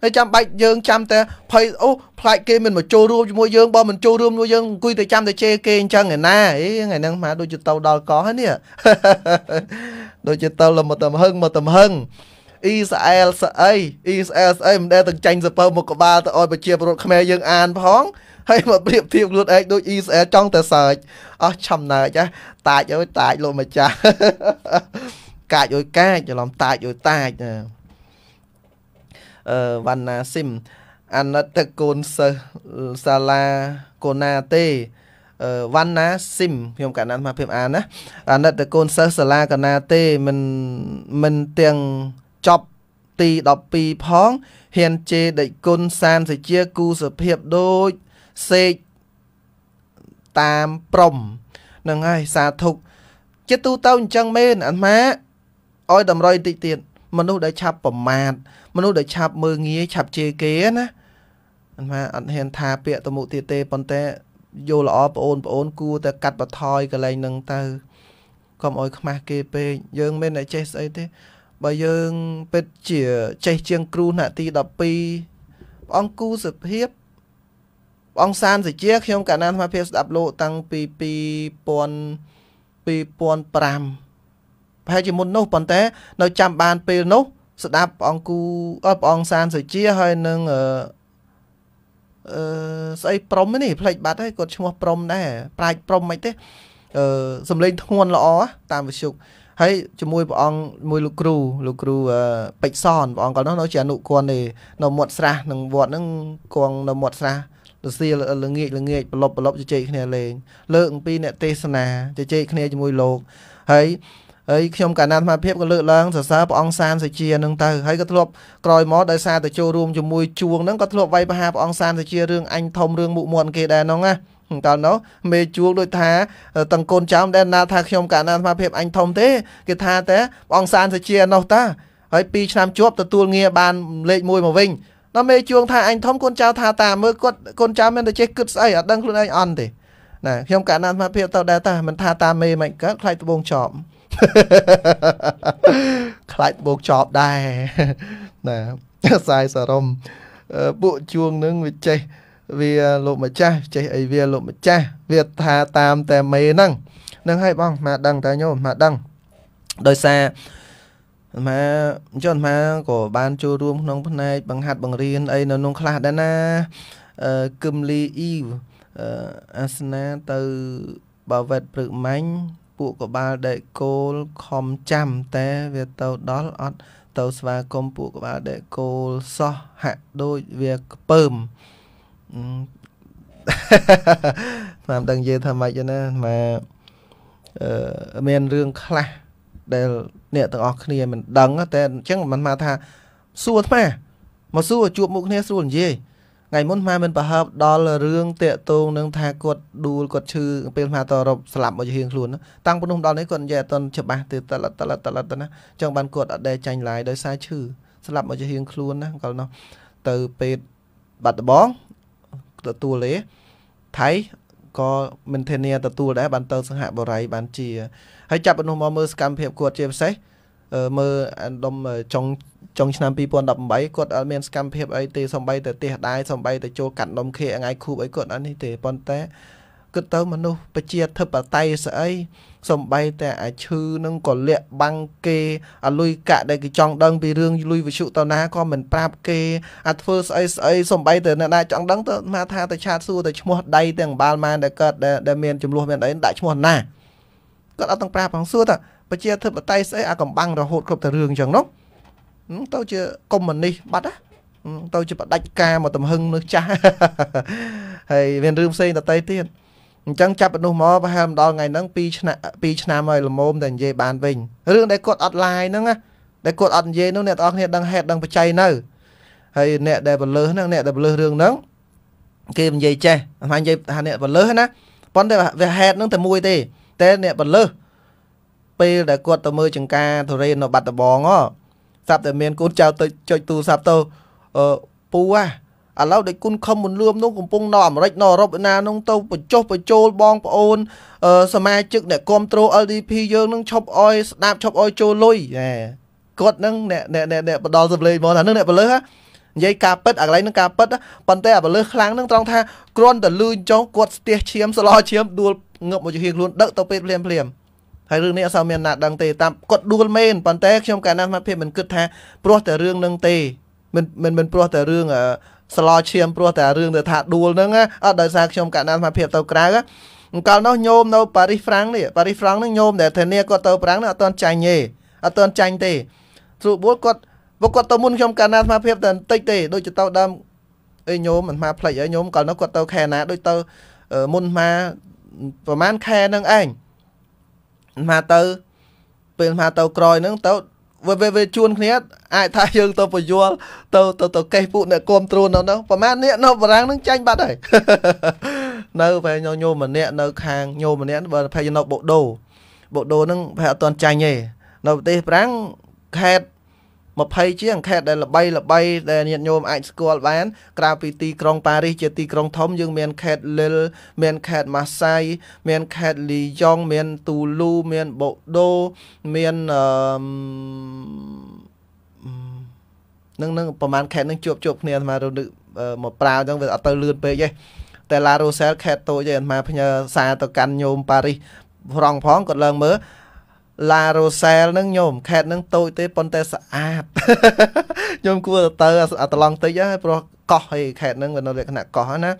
ហើយចាំបាច់យើងចាំតែភ័យអូផ្លាច់គេមិនមកចូលរួមជាមួយយើងបើមិនចូលរួមជាមួយយើងអង្គុយតែចាំតែជេរគេអញ្ចឹងឯណាអីថ្ងៃហ្នឹងមកដូចជាទៅដល់កោះហើយនេះដូចជាទៅមកតំហឹងមកតំហឹងអ៊ីស្រាអែលស្អីអ៊ីស្រាអែលស្អីមិនដែលទាំងចាញ់សពើមកក្បាលទៅឲ្យប្រជាពលរដ្ឋខ្មែរយើងអាន ផង ហើយមកប្រៀបធៀបខ្លួនឯងដូចអ៊ីស្រាអែលចង់តែសើចអស់ឆំណើចតាចអើយតាចលោកម្ចាស់កាចអើយកាចច្រឡំតាចអើយតាចណាវណ្ណាស៊ីមអាណិតទឹកកូនសិស្សសាលាកូណាទេវណ្ណាស៊ីមខ្ញុំកណ្ដាលស្មារតីអានណាអាណិតតកូនសិស្សសាលាកណាទេមិនមិនទាំងចប់ទី12ផងហ៊ានជេដេចគុណសានសេជាគូសុភាពដូចសេកតាមព្រំនឹងហើយសាធុកជាទូទៅអញ្ចឹងមែនអាត្មាឲ្យតម្រុយតិចទៀតមនុស្សដែលឆាប់ប្រមាថមនុស្សដែលឆាប់មើងងាយឆាប់ជេរគេណាអត់ថាអត់ហ៊ានថាពាក្យទៅមុខទៀតទេប៉ុន្តែយល់ល្អប្អូនប្អូនគួរតែកាត់បន្ថយកន្លែងហ្នឹងទៅកុំឲ្យខ្មាស់គេពេកយើងមិនតែចេះស្អីទេ បើយើងពិតជាចេះជាងគ្រូណាក់ទី12ព្រះអង្គគូសុភាពព្រះអង្គសានសជា ខ្ញុំកាលណាសមាភិបស្ដាប់លោកតាំងពី2000 2005ប្រហែលជាមុននោះប៉ុន្តែនៅចាំបានពេលនោះស្ដាប់ព្រះអង្គគូព្រះអង្គសានសុជាហើយនឹងអឺស្អីព្រំនេះផ្លេចបាត់ហើយគាត់ឈ្មោះព្រំដែរប្រាជ្ញព្រំមិនទេអឺសំលេងធ្ងន់ល្អតាមវិសុខហើយជាមួយព្រះអង្គមួយលោកគ្រូលោកគ្រូពេជ្រសនព្រះអង្គកាលនោះនៅជាអនុគន្ធទេនៅមាត់ស្រះនឹងវត្តហ្នឹងគង់នៅមាត់ស្រះរសៀលល្ងាចល្ងាចប្រឡប់ប្រឡប់ជជែកគ្នាលេងលើកអំពីអ្នកទេសនាជជែកគ្នាជាមួយលោកហើយហើយខ្ញុំកណ្ដាលអាត្មាភាពក៏លើកឡើងសរសើរព្រះអង្គសានសាជានឹងទៅហើយក៏ធ្លាប់ក្រោយមកដោយសារតែចូលរួមជាមួយជួងហ្នឹងក៏ធ្លាប់វាយប្រហារព្រះអង្គសានសាជារឿងអញធំរឿងមុខមាត់គេដែរហ្នឹងណាតើនោះមេជួងដូចថាតង្កូនចោមដែលណាថាខ្ញុំកណ្ដាលអាត្មាភាពអញធំទេគេថាតែព្រះអង្គសានសាជានោះតាហើយ2ឆ្នាំជាប់ទទួលងារបានលេខ1មកវិញដល់មេជួង ថាអញធំកូនចៅថាតាមើលគាត់កូនចៅមានតែចេះគិតស្អីអត់ដឹងខ្លួនឯងអន់ទេណាខ្ញុំកណ្ដាលអាត្មាភាពទៅដែរតាមិនថាតាមេមិនកើតខ្លាចត្បូងចប់ខ្លាចបោកចប់ដែរណាសាយសរមពួកជួងនឹងវាចេះវាលោកម្ចាស់ចេះអីវាលោកម្ចាស់វាថាតាម តែមេហ្នឹងនឹងហើយបងមកដឹងតែញោមមកដឹងដោយសារម៉ាអញ្ចឹងម៉ាក៏បានចូលរួមក្នុងផ្នែកបង្ហាត់បង្រៀនអីនៅក្នុងខ្លះដែរណាអឺគឹមលីអ៊ីវអាសនាទៅបាវេតព្រឹកម៉ាញ់ពួកកបាលដេកគោលខំចាំតែវាទៅដល់អត់ទៅស្វាគមន៍ពួកកបាលដេកគោលសោះហាក់ដូចវាខ្ពើមតាមដឹងយើថាម៉េចណាថាអឺមានរឿងខ្លះដែល អ្នកទាំងអស់គ្នាមិនដឹងតែអញ្ចឹងមិនមកថាសួរថ្មមកសួរជួបមុខគ្នាស្រួលនិយាយថ្ងៃមុនម៉ាមិនប្រហើបដល់រឿងតាកតងនឹងថាគាត់ដួលគាត់ឈឺពេលម៉ាតរົບស្លាប់មកជាងខ្លួនតាំងពីនោះដល់នេះគាត់និយាយអត់តន់ច្បាស់ទេតលតលតលតណាអញ្ចឹងបានគាត់អត់ដែលចាញ់ឡាយដោយសារឈឺស្លាប់មកជាងខ្លួនណាកលនោះទៅពេទ្យបាត់ដបងទទួលទេថៃក៏មិនធានាទទួលដែរបានទៅសង្ហបុរីបានជាហើយចាប់មនុស្សមកមើលសកម្មភាពគាត់ជាពិសេសមើលអានដុំចុងចុងឆ្នាំ2018គាត់អត់មានសកម្មភាពអីទេសំបីតែទះដែរសំបីតែចូលកាត់នំខេថ្ងៃខូបអីគាត់អត់នេះទេប៉ុន្តែគិតទៅមនុស្សប្រជាធិបតេយ្យស្អីសំបីតែអាឈឺនឹងក៏លាក់បាំងគេអាលុយកាក់ដែលគេចង់ដឹងពីរឿងលុយវិជុតនាក៏មិនប្រាប់គេអាធ្វើស្អីស្អីសំបីតែអ្នកណាចង់ដឹងទៅមកថាតែឆាតសួរតែឈ្មោះដៃទាំងបាលម៉ែនដែលកើតដែលមានចំនួនមានអីដាក់ឈ្មោះណាគាត់អត់ទាំងប្រាប់ផងសួរថាប្រជាធិបតេយ្យស្អីអាកំបាំងរហូតគ្រប់តែរឿងអញ្ចឹងនោះទៅជាកុម្មុយនីសបាត់ណាទៅជាបដិច្ចការមកទំហឹងនឹងចាស់ហើយមានរឿងផ្សេងតទៅទៀតអញ្ចឹងចាប់មនុស្សមកប្រហែលដល់ថ្ងៃហ្នឹង2ឆ្នាំ2ឆ្នាំហើយល្មមតែនិយាយបានវិញរឿងដែលគាត់អត់ឡាយហ្នឹងណាដែលគាត់អត់និយាយនោះអ្នកទាំងអស់គ្នាដឹងហេតុដឹងបច្ច័យនៅហើយអ្នកដែលបលើសហ្នឹងអ្នកដែលបលើសរឿងហ្នឹងគេនិយាយចេះអានិយាយថាអ្នកបលើសណាប៉ុន្តែវាហេតុហ្នឹងតែមួយទេតែអ្នកបលើសពេលដែលគាត់ទៅមើលចង្ការទុរេននៅបាត់ដំបងហ៎សັບតែមានកូនចៅទៅចុចទូរស័ព្ទទៅអឺពូហ่าឥឡូវដូចគុណខំមុនលឿមនោះកំពុងនៅអាមេរិកនៅអឺរ៉ុបណានោះទៅបញ្ចុះបញ្ចូលបងប្អូនសមាជិកអ្នកគ្រប់គ្រង LDP យើងនឹងឈប់អោយស្ដាប់ឈប់អោយចូលលុយហេគាត់នឹងអ្នកអ្នកអ្នកបដល់សម្លេងមកថានឹងអ្នកបលើហ៎និយាយការពិតអាកន្លែងនឹងការពិតប៉ុន្តែអាបលើខ្លាំងនឹងត្រង់ថាគ្រាន់តែលឺចុះគាត់ស្ទះឈាមស្លោឈាមដួលងឹបមកជាខ្លួនដឹកទៅពេទ្យភ្លាមភ្លាមហើយរឿងនេះអត់សូវមានណាដឹងទេតាមគាត់ដួលមែនប៉ុន្តែខ្ញុំកាលណាសមភាពមិនគិតថាព្រោះតែរឿងនឹងទេមិនមិនមិនព្រោះតែរឿងស្លោឈាមព្រោះតែរឿងទៅថាដួលហ្នឹងអត់ដោយសារខ្ញុំកាលណាសមភាពទៅក្រៅអង្គលនោះញោមនៅប៉ារីសហ្វ្រាំងនេះប៉ារីសហ្វ្រាំងនឹងញោមដែលធានាគាត់ទៅប្រាំងនោះអត់តន់ចាញ់ទេអត់តន់ចាញ់ទេស្រួលបួលគាត់ពួកគាត់ទៅមុនខ្ញុំកាលណាសមភាពតែបន្តិចទេដូចជាទៅដើមអីញោមមិនមកផ្លេចអីញោមកាលនោះគាត់ទៅខែណាដូចទៅមុនមកប្រហែលខែហ្នឹងឯងស្មាទៅពេលស្មាទៅក្រោយហ្នឹងទៅវាវាជួនគ្នាអាចថាយើងទៅពយល់ទៅទៅទៅកេះពួកអ្នកគ្រប់ត្រួននៅនោះប្រហែលនេះនៅបារាំងនឹងចាញ់បាត់ហើយនៅប្រហែលញោមម្នាក់នៅ ខាងញោមម្នាក់បើប្រហែលនៅបូដូបូដូនឹងប្រហែលអត់ទាន់ចាញ់ទេនៅប្រទេសប្រាំងខេត្ត20ជាងខេត្តដែលល្បី ល្បីដែលញាតិញោមអាចស្គាល់បាន ក្រៅពីទីក្រុងប៉ារីសជាទីក្រុងធំយើងមានខេត្តលិលមានខេត្តម៉ាសាយមានខេត្តលីយ៉ុងមានទូលូមានបូដូមានអឺនឹងនឹងប្រហែលខេត្តនឹងជួបជួបគ្នាអាត្មារនឹកមកប្រាវអញ្ចឹងវាអត់ទៅលឿនពេកទេតែឡារូសែលខេត្តតូចទេអាត្មាផ្ញើសារទៅកាន់ញោមប៉ារីសរងផងគាត់ឡើងមើលឡារ៉ូសែលហ្នឹងញោមខេតហ្នឹងតូចទេប៉ុន្តែស្អាតញោមគួរទៅអាត្រឡង់តិចហើយព្រោះកោះឯខេតហ្នឹងវានៅលក្ខណៈកោះណា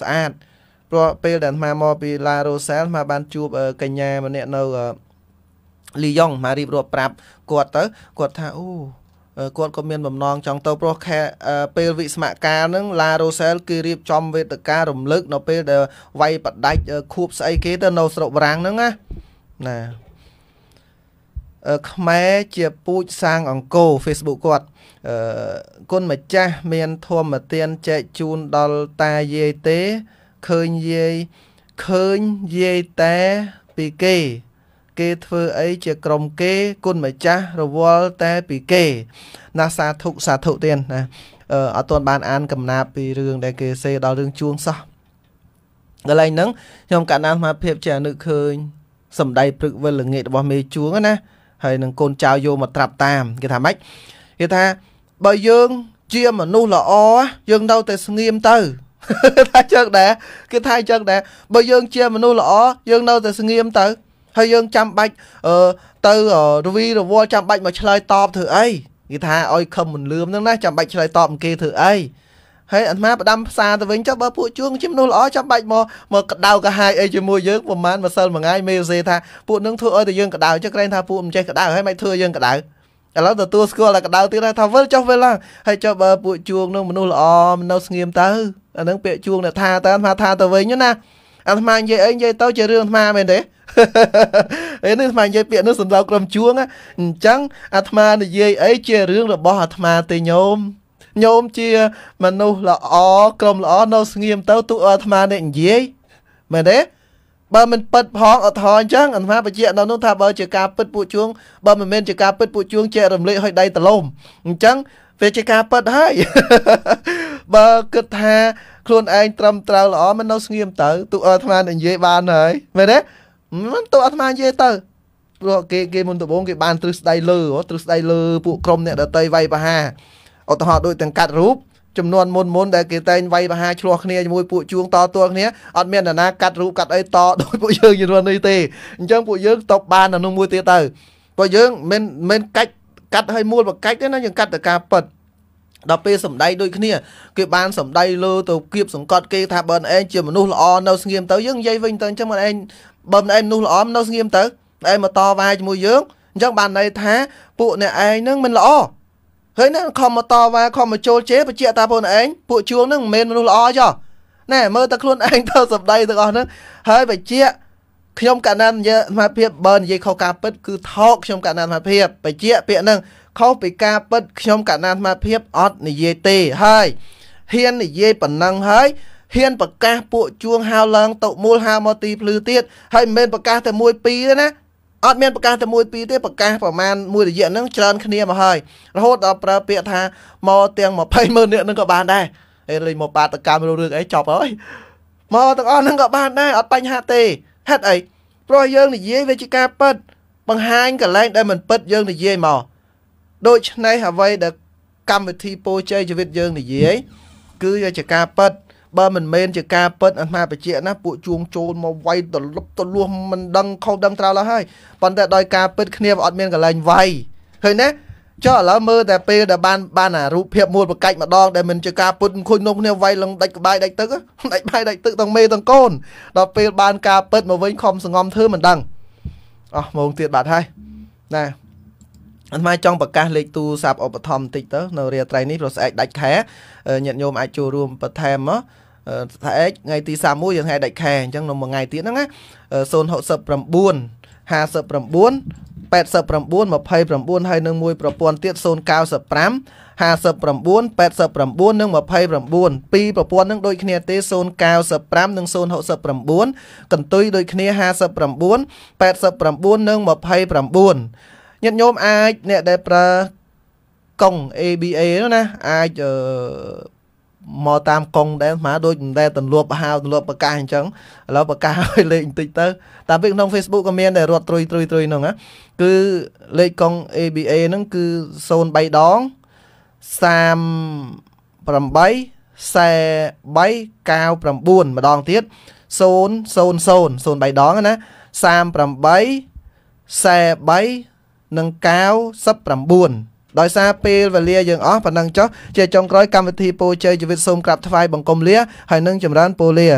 ស្អាតព្រោះពេលដែលអាត្មាមកពីឡារ៉ូសែលអាត្មាបានជួបកញ្ញា ម្នាក់នៅលីយ៉ុងមករៀបរាប់ប្រាប់គាត់ទៅ គាត់ថាអូគាត់ក៏មាន បំណងចង់ទៅព្រោះខែពេលវិស្មកាលហ្នឹងឡារ៉ូសែលគេរៀបចំវេទិការំលឹក នៅ ពេលដែលវាយបដាច់ខួបស្អីគេទៅនៅស្រុកវរាំងហ្នឹងណាណាខ្មែរជាពូជសាងអង្គរ Facebook គាត់អឺគុណម្ចាស់មានធម្មទានចែកជូនដល់តាយាយទេឃើញយាយឃើញយាយតែពីគេ គេធ្វើអីជាក្រុមគេគុណម្ចាស់រវល់តែពីគេ ណាសាធុសាធុទៀតណាអឺអត់ទាន់បានអាន កំណាប់ពីរឿងដែលគេសេដល់រឿងជួងសោះកន្លែងហ្នឹងខ្ញុំកណ្ដាលសមាភិបជាអនុឃើញសម្ដីព្រឹកវិលល្ងាចរបស់មេជួងណាហើយនឹងកូនចៅយកមកត្រាប់តាមគេថាម៉េចគេថាបើយើងជាមនុស្សល្អយើងនៅតែស្ងៀមទៅថាចឹងដែរគេថាចឹងដែរបើយើងជាមនុស្សល្អយើងនៅតែស្ងៀមទៅហើយយើងចាំបាច់អឺទៅរវីរវល់ចាំបាច់មកឆ្លើយតបធ្វើអីគេថាឲ្យខឹមមិនលឿមហ្នឹងណាចាំបាច់ឆ្លើយតបគេធ្វើអីហើយអាត្មាផ្ដាំផ្សាទៅវិញចុះបើពួកជួងជាមនុស្សល្អចាំបាច់មកមកក្តៅកាហាយអីជាមួយយើងប្រហែលម្សិលមួយថ្ងៃមេសេថាពួកនឹងធ្វើឲ្យតែយើងក្តៅចុះក្រែងថាពួកមិនចេះក្តៅហើយមិនធ្វើយើងក្តៅឥឡូវទទួលស្គាល់តែក្តៅទៀតថាវិលចុះវិលឡើងហើយចុះបើពួកជួងនឹងមនុស្សល្អមិននៅស្ងៀមទៅអានឹងពាក្យជួងអ្នកថាតើអាត្មាថាទៅវិញណាអាត្មានិយាយអីនិយាយទៅជារឿងអាត្មាមែនទេអីនេះអាត្មានិយាយពាក្យនេះសម្រាប់ក្រុមជួងអញ្ចឹងអាត្មានិយាយអីជារឿងរបស់អាត្មាទេញោមញោមជាមនុស្សល្អក្រុមល្អនៅស្ងៀមទៅទូអាត្មានេះនិយាយ មែនទេបើមិនពិតផងអត់ថយអញ្ចឹងអាត្មាបញ្ជាក់នៅនោះថាបើជាការពិតពួកជួងបើមិនមែនជាការពិតពួកជួងជារំលែកឲ្យដៃតលំអញ្ចឹងវាជាការពិតហើយបើគិតថាខ្លួនឯងត្រឹមត្រូវល្អមិននៅស្ងៀមទៅទូអាត្មានិយាយបានហើយមែនទេមិនទូអាត្មានិយាយទៅព្រោះគេគេមុនដំបូងគេបានទ្រឹស្ដីលើទ្រឹស្ដីលើពួកក្រុមអ្នកដតីវៃបហាឧទាហរណ៍ដូចទាំងកាត់រូបចំនួនមុនមុនដែលគេតែងវាយបហាឆ្លោះគ្នាជាមួយពួកជួងតតួគ្នាអត់មានអ្នកណាកាត់រូបកាត់អីតដោយពួកយើងជំនាន់នេះទេអញ្ចឹងពួកយើងតបបានអានោះមួយទៀតទៅពួកយើងមិនមិនកាច់កាត់ឲ្យមូលបកាច់ទេណាយើងកាត់តែការប៉ិត ដល់ពេលសំដីដូចគ្នាគេបានសំដីលើទៅគៀបសង្កត់គេថាបើឯងជាមនុស្សល្អនៅស្ងៀមទៅយើងនិយាយវិញទៅអញ្ចឹងបើឯងបើឯងមនុស្សល្អនៅស្ងៀមទៅឯងមកតវ៉ាជាមួយយើងអញ្ចឹងបានន័យថាពួកអ្នកឯងនឹងមិនល្អហើយនឹងខំមកតវ៉ាខំមកចូលជេរបញ្ជាក់តាពួកឯងពួកជួងនឹងមិនមែនមនុស្សល្អចុះណែមើលតែខ្លួនឯងទៅសម្ដីទាំងអស់ហ្នឹងហើយបញ្ជាក់ខ្ញុំកណ្ដាលនិយាយសមាភិបបើនិយាយខុសការពិតគឺថោកខ្ញុំកណ្ដាលសមាភិបបញ្ជាក់ពាក្យហ្នឹងខុសពីការពិតខ្ញុំកណ្ដាលសមាភិបអត់និយាយទេហើយហ៊ាននិយាយប៉ុណ្ណឹងហើយហ៊ានប្រកាស ពួកជួងហៅឡើងតុមូលហៅមកទីភ្លឺទៀតហើយមិនមែនប្រកាសតែមួយពីរទេណាអត់មានប្រកាសតែមួយពីរទេប្រកាសប្រមាណមួយរយៈហ្នឹងច្រើនគ្នាមកហើយរហូតដល់ប្រើពាក្យថាមកទាំង20ម៉ឺននាក់ហ្នឹងក៏បានដែរអេលេងមកបាតកម្មរឿងអីចប់ហើយមកទាំងអស់ហ្នឹងក៏បានដែរអត់បញ្ហាទេហេតុអីព្រោះយើងនិយាយវាជាការពិតបង្ហាញកលែងដែលមិនពិតយើងនិយាយមកដូច្នេះអ្វីដែលកម្មវិធីពោជ័យជីវិតយើងនិយាយគឺជាការពិតបើមិនមែនជាការពិតអាត្មាបជាណាពួកជួងចូលមកវាយទលប់ទលួសមិនដឹងខុសដឹងត្រូវឡើយហើយប៉ុន្តែដោយការពិតគ្នាវាអត់មានកលែងវាយឃើញទេចុះឥឡូវមើលតែពេលដែលបានបានអារូបភាពមួយប្រកាច់ម្ដងដែលមិនជាការពុតខុញនំគ្នាវាយឡើងដាច់ក្បាយដាច់ទឹកដាច់បាយដាច់ទឹកទាំងមេទាំងកូនដល់ពេលបានការពិតមកវិញខំសងំធ្វើមិនដឹងអស់ម៉ោងទៀតបាត់ហើយណាអាត្មាចង់ប្រកាសលេខទូរស័ព្ទឧបត្ថម្ភបន្តិចទៅនៅរាត្រីនេះព្រោះស្អែកដាច់ខែញាតិញោមអាចចូលរួមបន្ថែមមកថែកថ្ងៃទី31យើងហែដាច់ខែអញ្ចឹងនៅមួយថ្ងៃទៀតហ្នឹងណា069 59 89 29ហើយនឹងមួយប្រព័ន្ធទៀត095 59 89និង29ពីរប្រព័ន្ធនឹងដូចគ្នាទេ095និង069កន្ទុយដូចគ្នា59 89និង29ញាតិញោមអាចអ្នកដែលប្រើកង់ ABA ណាអាចមកតាមកងដែរស្មើដូចមិនដែរទន្លប់ហាវទន្លប់ប្រកាសអញ្ចឹងឥឡូវប្រកាសឲ្យលេខបន្តិចទៅតាមពីក្នុង Facebook ក៏មានដែររត់ត្រួយត្រួយត្រួយហ្នឹងណាគឺលេខកង ABA ហ្នឹងគឺ03ដង38 4399ម្ដងទៀត000 03ដងណា38 43និង99ដោយសារពេលវេលាយើងអស់ប៉ុណ្ណឹងចុះជាចុងក្រោយកម្មវិធីពូជ័យជីវិតសូមក្រាបថ្វាយបង្គំលាហើយនឹងចម្រើនពូលា